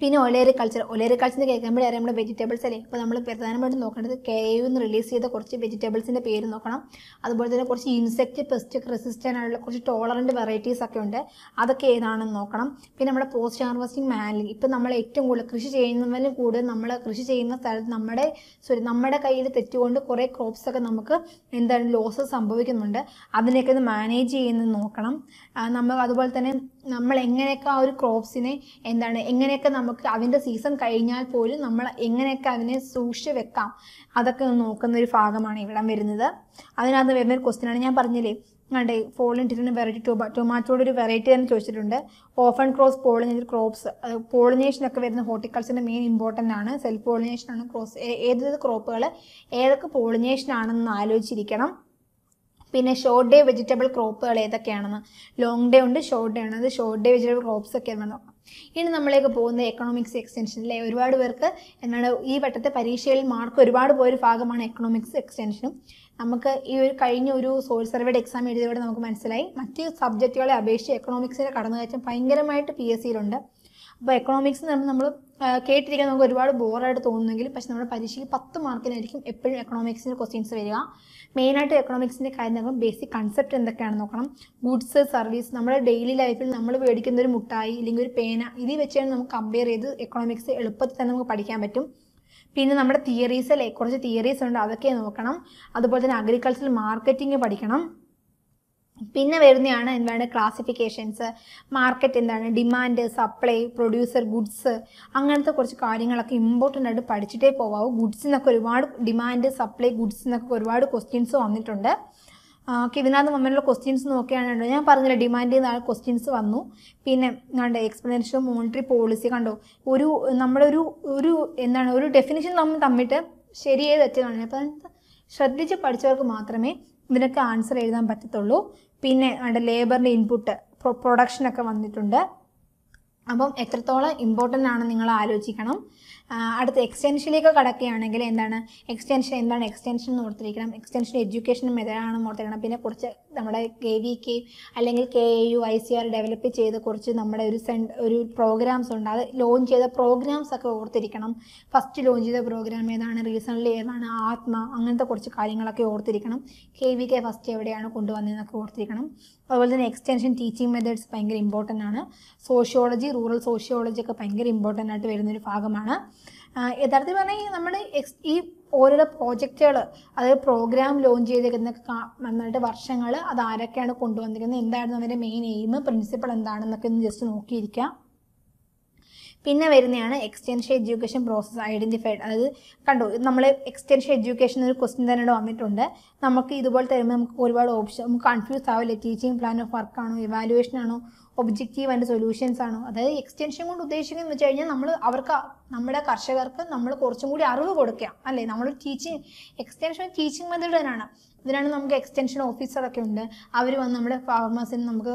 പിന്നെ ഒലേറി കൾച്ചർ ഒലേറി കൾച്ചർ കേൾക്കുമ്പോഴേ നമ്മൾ വെജിറ്റബിൾസ് അല്ലേ ഇപ്പോൾ നമ്മൾ പ്രധാനമായിട്ടും നോക്കേണ്ടത് കെയയിൽ നിന്ന് റിലീസ് ചെയ്ത കുറച്ച് വെജിറ്റബിൾസിൻ്റെ പേര് നോക്കണം അതുപോലെ തന്നെ കുറച്ച് ഇൻസെക്റ്റ് പെസ്റ്റിക് റെസിസ്റ്റൻ്റ് ആയിട്ടുള്ള കുറച്ച് ടോളറൻറ്റ് വെറൈറ്റീസ് ഒക്കെ ഉണ്ട് അതൊക്കെ ഏതാണെന്ന് നോക്കണം പിന്നെ നമ്മുടെ പോസ്റ്റ് ഹാർവസ്റ്റിംഗ് മാനിങ് ഇപ്പോൾ നമ്മൾ ഏറ്റവും കൂടുതൽ കൃഷി ചെയ്യുന്നതിലും കൂടുതൽ നമ്മൾ കൃഷി ചെയ്യുന്ന സ്ഥലത്ത് നമ്മുടെ സോറി നമ്മുടെ കയ്യിൽ തെറ്റുകൊണ്ട് കുറേ ക്രോപ്സ് ഒക്കെ നമുക്ക് എന്താണ് ലോസ് സംഭവിക്കുന്നുണ്ട് അതിനെയൊക്കെ ഒന്ന് മാനേജ് ചെയ്യുന്നത് നോക്കണം നമ്മൾ അതുപോലെ തന്നെ നമ്മൾ എങ്ങനെയൊക്കെ ആ ഒരു ക്രോപ്സിനെ എന്താണ് എങ്ങനെയൊക്കെ നമുക്ക് അതിൻ്റെ സീസൺ കഴിഞ്ഞാൽ പോലും നമ്മൾ എങ്ങനെയൊക്കെ അതിനെ സൂക്ഷിച്ച് വെക്കാം അതൊക്കെ നോക്കുന്ന ഒരു ഭാഗമാണ് ഇവിടെ വരുന്നത് അതിനകത്ത് വരുന്ന ഒരു ക്വസ്റ്റ്യനാണ് ഞാൻ പറഞ്ഞില്ലേ കണ്ടേ ഫോളിൻ ടിറ്റിന് വെറൈറ്റി ടൊബ ടൊമാറ്റോയുടെ ഒരു വെറൈറ്റി തന്നെ ചോദിച്ചിട്ടുണ്ട് ഓഫൺ ക്രോസ് പോളിനേറ്റർ ക്രോപ്സ് പോളിനേഷനൊക്കെ വരുന്ന ഹോർട്ടിക്കൾച്ചറിൻ്റെ മെയിൻ ഇമ്പോർട്ടൻ്റ് ആണ് സെൽഫ് പോളിനേഷനാണ് ക്രോസ് ഏതൊരു ക്രോപ്പുകൾ ഏതൊക്കെ പോളിനേഷൻ ആണെന്ന് ആലോചിച്ചിരിക്കണം പിന്നെ ഷോർട്ട് ഡേ വെജിറ്റബിൾ ക്രോപ്പുകൾ ഏതൊക്കെയാണെന്ന് ലോങ് ഡേ ഉണ്ട് ഷോർട്ട് ഡേ ഉണ്ട് അത് ഷോർട്ട് ഡേ വെജിറ്റബിൾ ക്രോപ്സ് ഒക്കെ നമ്മൾ നോക്കാം ഇനി നമ്മളേക്ക് പോകുന്ന എക്കണോമിക്സ് അല്ലെ ഒരുപാട് പേർക്ക് എന്താണ് ഈ വട്ടത്തെ പരീക്ഷയിൽ മാർക്ക് ഒരുപാട് പോയൊരു ഭാഗമാണ് എക്കണോമിക്സ് എക്സ്റ്റൻഷനും നമുക്ക് ഈ ഒരു കഴിഞ്ഞ ഒരു സോഴ്സ് സർവേയുടെ എക്സാം എഴുതിയതോടെ നമുക്ക് മനസ്സിലായി മറ്റ് സബ്ജക്റ്റുകളെ അപേക്ഷിച്ച് എക്കണോമിക്സിൻ്റെ കയറ്റം ഭയങ്കരമായിട്ട് പി എസ് സിയിലുണ്ട് അപ്പോൾ എക്കണോമിക്സ് നമ്മൾ കേട്ടിരിക്കാൻ നമുക്ക് ഒരുപാട് ബോറായിട്ട് തോന്നുന്നെങ്കിൽ പക്ഷെ നമ്മുടെ പരീക്ഷയ്ക്ക് പത്ത് മാർക്കിനായിരിക്കും എപ്പോഴും എക്കണോമിക്സിൻ്റെ ക്വസ്റ്റ്യൻസ് വരിക മെയിനായിട്ട് എക്കണോമിക്സിൻ്റെ കാര്യം ബേസിക് കൺസെപ്റ്റ് എന്തൊക്കെയാണെന്ന് നോക്കണം ഗുഡ്സ് സർവീസ് നമ്മുടെ ഡെയിലി ലൈഫിൽ നമ്മൾ മേടിക്കുന്ന ഒരു മുട്ടായി ഇല്ലെങ്കിൽ ഒരു പേന ഇത് വെച്ചാണ് നമുക്ക് കമ്പയർ ചെയ്ത് എക്കണോമിക്സ് എളുപ്പത്തിൽ തന്നെ നമുക്ക് പഠിക്കാൻ പറ്റും പിന്നെ നമ്മുടെ തിയറീസ് തിയറീസിലെ കുറച്ച് തിയറീസ് ഉണ്ട് അതൊക്കെ നോക്കണം അതുപോലെ തന്നെ അഗ്രികൾച്ചറൽ മാർക്കറ്റിംഗ് പഠിക്കണം പിന്നെ വരുന്നതാണ് എന്താണ് ക്ലാസിഫിക്കേഷൻസ് മാർക്കറ്റ് എന്താണ് ഡിമാൻഡ് സപ്ലൈ പ്രൊഡ്യൂസർ ഗുഡ്സ് അങ്ങനത്തെ കുറച്ച് കാര്യങ്ങളൊക്കെ ഇമ്പോർട്ടൻ്റ് ആയിട്ട് പഠിച്ചിട്ടേ പോവാവൂ എന്നൊക്കെ ഒരുപാട് ഡിമാൻഡ് സപ്ലൈ ഗുഡ്സ് എന്നൊക്കെ ഒരുപാട് ക്വസ്റ്റ്യൻസ് വന്നിട്ടുണ്ട് ഓക്കെ ഇതിനകത്ത് മുമ്പിലുള്ള ക്വസ്റ്റ്യൻസ് നോക്കുകയാണെങ്കിൽ ഞാൻ പറഞ്ഞില്ല ഡിമാൻഡ് ചെയ്യുന്ന ആൾ ക്വസ്റ്റ്യൻസ് വന്നു പിന്നെ കണ്ടോ എക്സ്പ്ലനേഷൻ മോണിറ്ററി പോളിസി കണ്ടോ ഒരു നമ്മളൊരു ഒരു ഒരു എന്താണ് ഒരു ഡെഫിനേഷൻ നമ്മൾ തമ്മിട്ട് ശരിയെ തെറ്റെന്ന് പറഞ്ഞാൽ അപ്പോൾ ശ്രദ്ധിച്ച് പഠിച്ചവർക്ക് മാത്രമേ ഇതിനൊക്കെ ആൻസർ എഴുതാൻ പറ്റത്തുള്ളൂ പിന്നെ നമ്മുടെ ലേബറിൻ്റെ ഇൻപുട്ട് പ്രൊഡക്ഷനൊക്കെ വന്നിട്ടുണ്ട് അപ്പം എത്രത്തോളം ഇമ്പോർട്ടൻ്റ് ആണ് നിങ്ങൾ ആലോചിക്കണം അടുത്ത എക്സ്റ്റൻഷനിലേക്ക് കടക്കുകയാണെങ്കിൽ എന്താണ് എക്സ്റ്റൻഷൻ എന്താണ് എക്സ്റ്റൻഷൻ എന്ന് ഓർത്തിരിക്കണം എക്സ്റ്റൻഷൻ എഡ്യൂക്കേഷൻ മെത്തേഡാണെന്ന് ഓർത്തിരിക്കണം പിന്നെ കുറച്ച് നമ്മുടെ കെ വി കെ അല്ലെങ്കിൽ K A U I C R develop ചെയ്ത കുറച്ച് നമ്മുടെ ഒരു സെൻ ഒരു പ്രോഗ്രാംസ് ഉണ്ട് അത് ലോഞ്ച് ചെയ്ത പ്രോഗ്രാംസ് ഒക്കെ ഓർത്തിരിക്കണം ഫസ്റ്റ് ലോഞ്ച് ചെയ്ത പ്രോഗ്രാം ഏതാണ് റീസൺലി ഏതാണ് ആത്മ അങ്ങനത്തെ കുറച്ച് കാര്യങ്ങളൊക്കെ ഓർത്തിരിക്കണം കെ വി കെ ഫസ്റ്റ് എവിടെയാണ് കൊണ്ടുവന്നതെന്നൊക്കെ ഓർത്തിരിക്കണം അതുപോലെ തന്നെ എക്സ്റ്റൻഷൻ ടീച്ചിങ് മെത്തേഡ്സ് ഭയങ്കര ഇമ്പോർട്ടൻ്റ് ആണ് സോഷ്യോളജി റൂറൽ സോഷ്യോളജി ഒക്കെ ഭയങ്കര ഇമ്പോർട്ടൻ്റ് ആയിട്ട് വരുന്നൊരു ഭാഗമാണ് യഥാർത്ഥത്തിൽ പറഞ്ഞാൽ നമ്മൾ എക്സ് ഈ ഓരോരോ പ്രോജക്റ്റുകൾ അതായത് പ്രോഗ്രാം ലോഞ്ച് ചെയ്തിരിക്കുന്ന നന്നായിട്ട് വർഷങ്ങൾ അത് ആരൊക്കെയാണ് കൊണ്ടുവന്നിരിക്കുന്നത് എന്തായിരുന്നു അവരുടെ മെയിൻ എയിം പ്രിൻസിപ്പൾ എന്താണെന്നൊക്കെ ഒന്ന് ജസ്റ്റ് നോക്കിയിരിക്കാം പിന്നെ വരുന്നതാണ് എക്സ്റ്റൻഷൻ എഡ്യൂക്കേഷൻ പ്രോസസ്സ് ഐഡൻറ്റിഫൈഡ് അതായത് കണ്ടു നമ്മൾ എക്സ്റ്റൻഷൻ എഡ്യൂക്കേഷൻ ഒരു ക്വസ്റ്റ്യൻ തന്നെ വന്നിട്ടുണ്ട് നമുക്ക് ഇതുപോലെ തരുമ്പോൾ നമുക്ക് ഒരുപാട് ഓപ്ഷൻ നമുക്ക് കൺഫ്യൂസ് ആവില്ല ടീച്ചിങ് പ്ലാൻ ഓഫ് വർക്കാണോ ഇവാലുവേഷൻ ആണോ ഒബ്ജക്റ്റീവ് ആൻഡ് സൊല്യൂഷൻസ് ആണോ അതായത് എക്സ്റ്റൻഷൻ കൊണ്ട് ഉദ്ദേശിക്കുന്നത് വെച്ച് കഴിഞ്ഞാൽ നമ്മൾ അവർക്ക് നമ്മുടെ കർഷകർക്ക് നമ്മൾ കുറച്ചും കൂടി അറിവ് കൊടുക്കുക അല്ലേ നമ്മൾ ടീച്ചിങ് എക്സ്റ്റൻഷൻ ടീച്ചിങ് മെത്തേഡ് തന്നെയാണ് ഇതിനാണ് നമുക്ക് എക്സ്റ്റൻഷൻ ഓഫീസറൊക്കെ ഉണ്ട് അവർ വന്ന് നമ്മുടെ ഫാർമേഴ്സിന് നമുക്ക്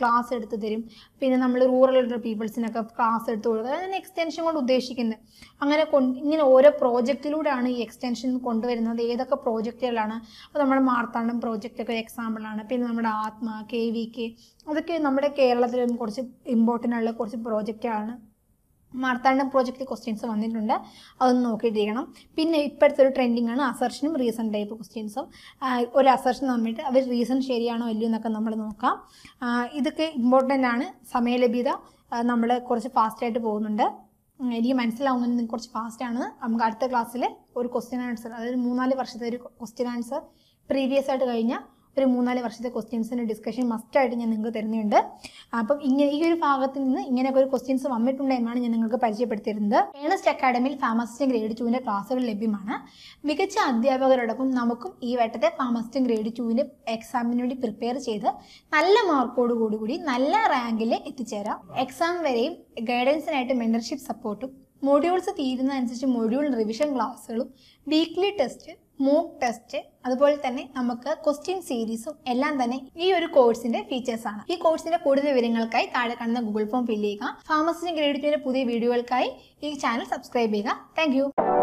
ക്ലാസ് എടുത്ത് തരും പിന്നെ നമ്മൾ റൂറൽ പീപ്പിൾസിനൊക്കെ ക്ലാസ് എടുത്ത് കൊടുക്കുക അതാണ് എക്സ്റ്റൻഷൻ കൊണ്ട് ഉദ്ദേശിക്കുന്നത് അങ്ങനെ കൊണ്ട് ഇങ്ങനെ ഓരോ പ്രോജക്റ്റിലൂടെയാണ് ഈ എക്സ്റ്റൻഷൻ കൊണ്ടുവരുന്നത് ഏതൊക്കെ പ്രോജക്റ്റുകളാണ് അപ്പോൾ നമ്മുടെ മാർത്താണ്ഡം പ്രോജക്റ്റൊക്കെ എക്സാമ്പിളാണ് പിന്നെ നമ്മുടെ ആത്മ കെ വി കെ അതൊക്കെ നമ്മുടെ കേരളത്തിലും കുറച്ച് ഇമ്പോർട്ടൻ്റ് ആയിട്ടുള്ള കുറച്ച് പ്രോജക്റ്റാണ് മാർത്താണ്ഡം പ്രോജക്റ്റ് ക്വസ്റ്റ്യൻസ് വന്നിട്ടുണ്ട് അതൊന്ന് നോക്കിയിട്ടിരിക്കണം പിന്നെ ഇപ്പോഴത്തെ ഒരു ട്രെൻഡിങ് ആണ് അസർഷനും റീസൺ ടൈപ്പ് ക്വസ്റ്റ്യൻസും ഒരു അസർഷൻ തന്നിട്ട് അവർ റീസൺ ശരിയാണോ അല്ലയോ എന്നൊക്കെ നമ്മൾ നോക്കാം ഇതൊക്കെ ഇമ്പോർട്ടൻ്റ് ആണ് സമയലഭ്യത നമ്മൾ കുറച്ച് ഫാസ്റ്റായിട്ട് പോകുന്നുണ്ട് എനിക്ക് മനസ്സിലാവുന്നതിന് കുറച്ച് ഫാസ്റ്റാണ് നമുക്ക് അടുത്ത ക്ലാസ്സിൽ ഒരു ക്വസ്റ്റ്യൻ ആൻസർ അതായത് മൂന്നാല് വർഷത്തെ ഒരു ക്വസ്റ്റ്യൻ ആൻസർ പ്രീവിയസ് ആയിട്ട് കഴിഞ്ഞാൽ ഒരു മൂന്നാല് വർഷത്തെ ക്വസ്റ്റ്യൻസിൻ്റെ ഡിസ്കഷൻ മസ്റ്റായിട്ട് ഞാൻ നിങ്ങൾക്ക് തരുന്നുണ്ട് അപ്പം ഇങ്ങനെ ഈ ഒരു ഭാഗത്ത് നിന്ന് ഇങ്ങനെയൊക്കെ ഒരു ക്വസ്റ്റ്യൻസ് വന്നിട്ടുണ്ട് എന്നാണ് ഞാൻ നിങ്ങൾക്ക് പരിചയപ്പെടുത്തിയിരുന്നത് ഏണസ്റ്റ് അക്കാഡമിയിൽ ഫാമസിസ്റ്റും ഗ്രേഡ് ടുവിൻ്റെ ക്ലാസ്സുകൾ ലഭ്യമാണ് മികച്ച അധ്യാപകരോടൊപ്പം നമുക്കും ഈ വട്ടത്തെ ഫാമസിസ്റ്റും ഗ്രേഡ് ടുവിൻ്റെ എക്സാമിന് വേണ്ടി പ്രിപ്പയർ ചെയ്ത് നല്ല മാർക്കോട് കൂടി നല്ല റാങ്കിൽ എത്തിച്ചേരാം എക്സാം വരെയും ഗൈഡൻസിനായിട്ട് മെമ്പർഷിപ്പ് സപ്പോർട്ടും മോഡ്യൂൾസ് തീരുന്നതനുസരിച്ച് മോഡ്യൂൾ റിവിഷൻ ക്ലാസ്സുകളും വീക്ക്ലി ടെസ്റ്റ് മൂക്ക് ടെസ്റ്റ് അതുപോലെ തന്നെ നമുക്ക് ക്വസ്റ്റ്യൻ സീരീസും എല്ലാം തന്നെ ഈ ഒരു കോഴ്സിന്റെ ഫീച്ചേഴ്സ് ആണ് ഈ കോഴ്സിന്റെ കൂടുതൽ വിവരങ്ങൾക്കായി താഴെ കാണുന്ന ഗൂഗിൾ ഫോം ഫില്ല് ചെയ്യുക ഫാമസിന് ഗ്രേഡിറ്റിന്റെ പുതിയ വീഡിയോകൾക്കായി ഈ ചാനൽ സബ്സ്ക്രൈബ് ചെയ്യുക താങ്ക്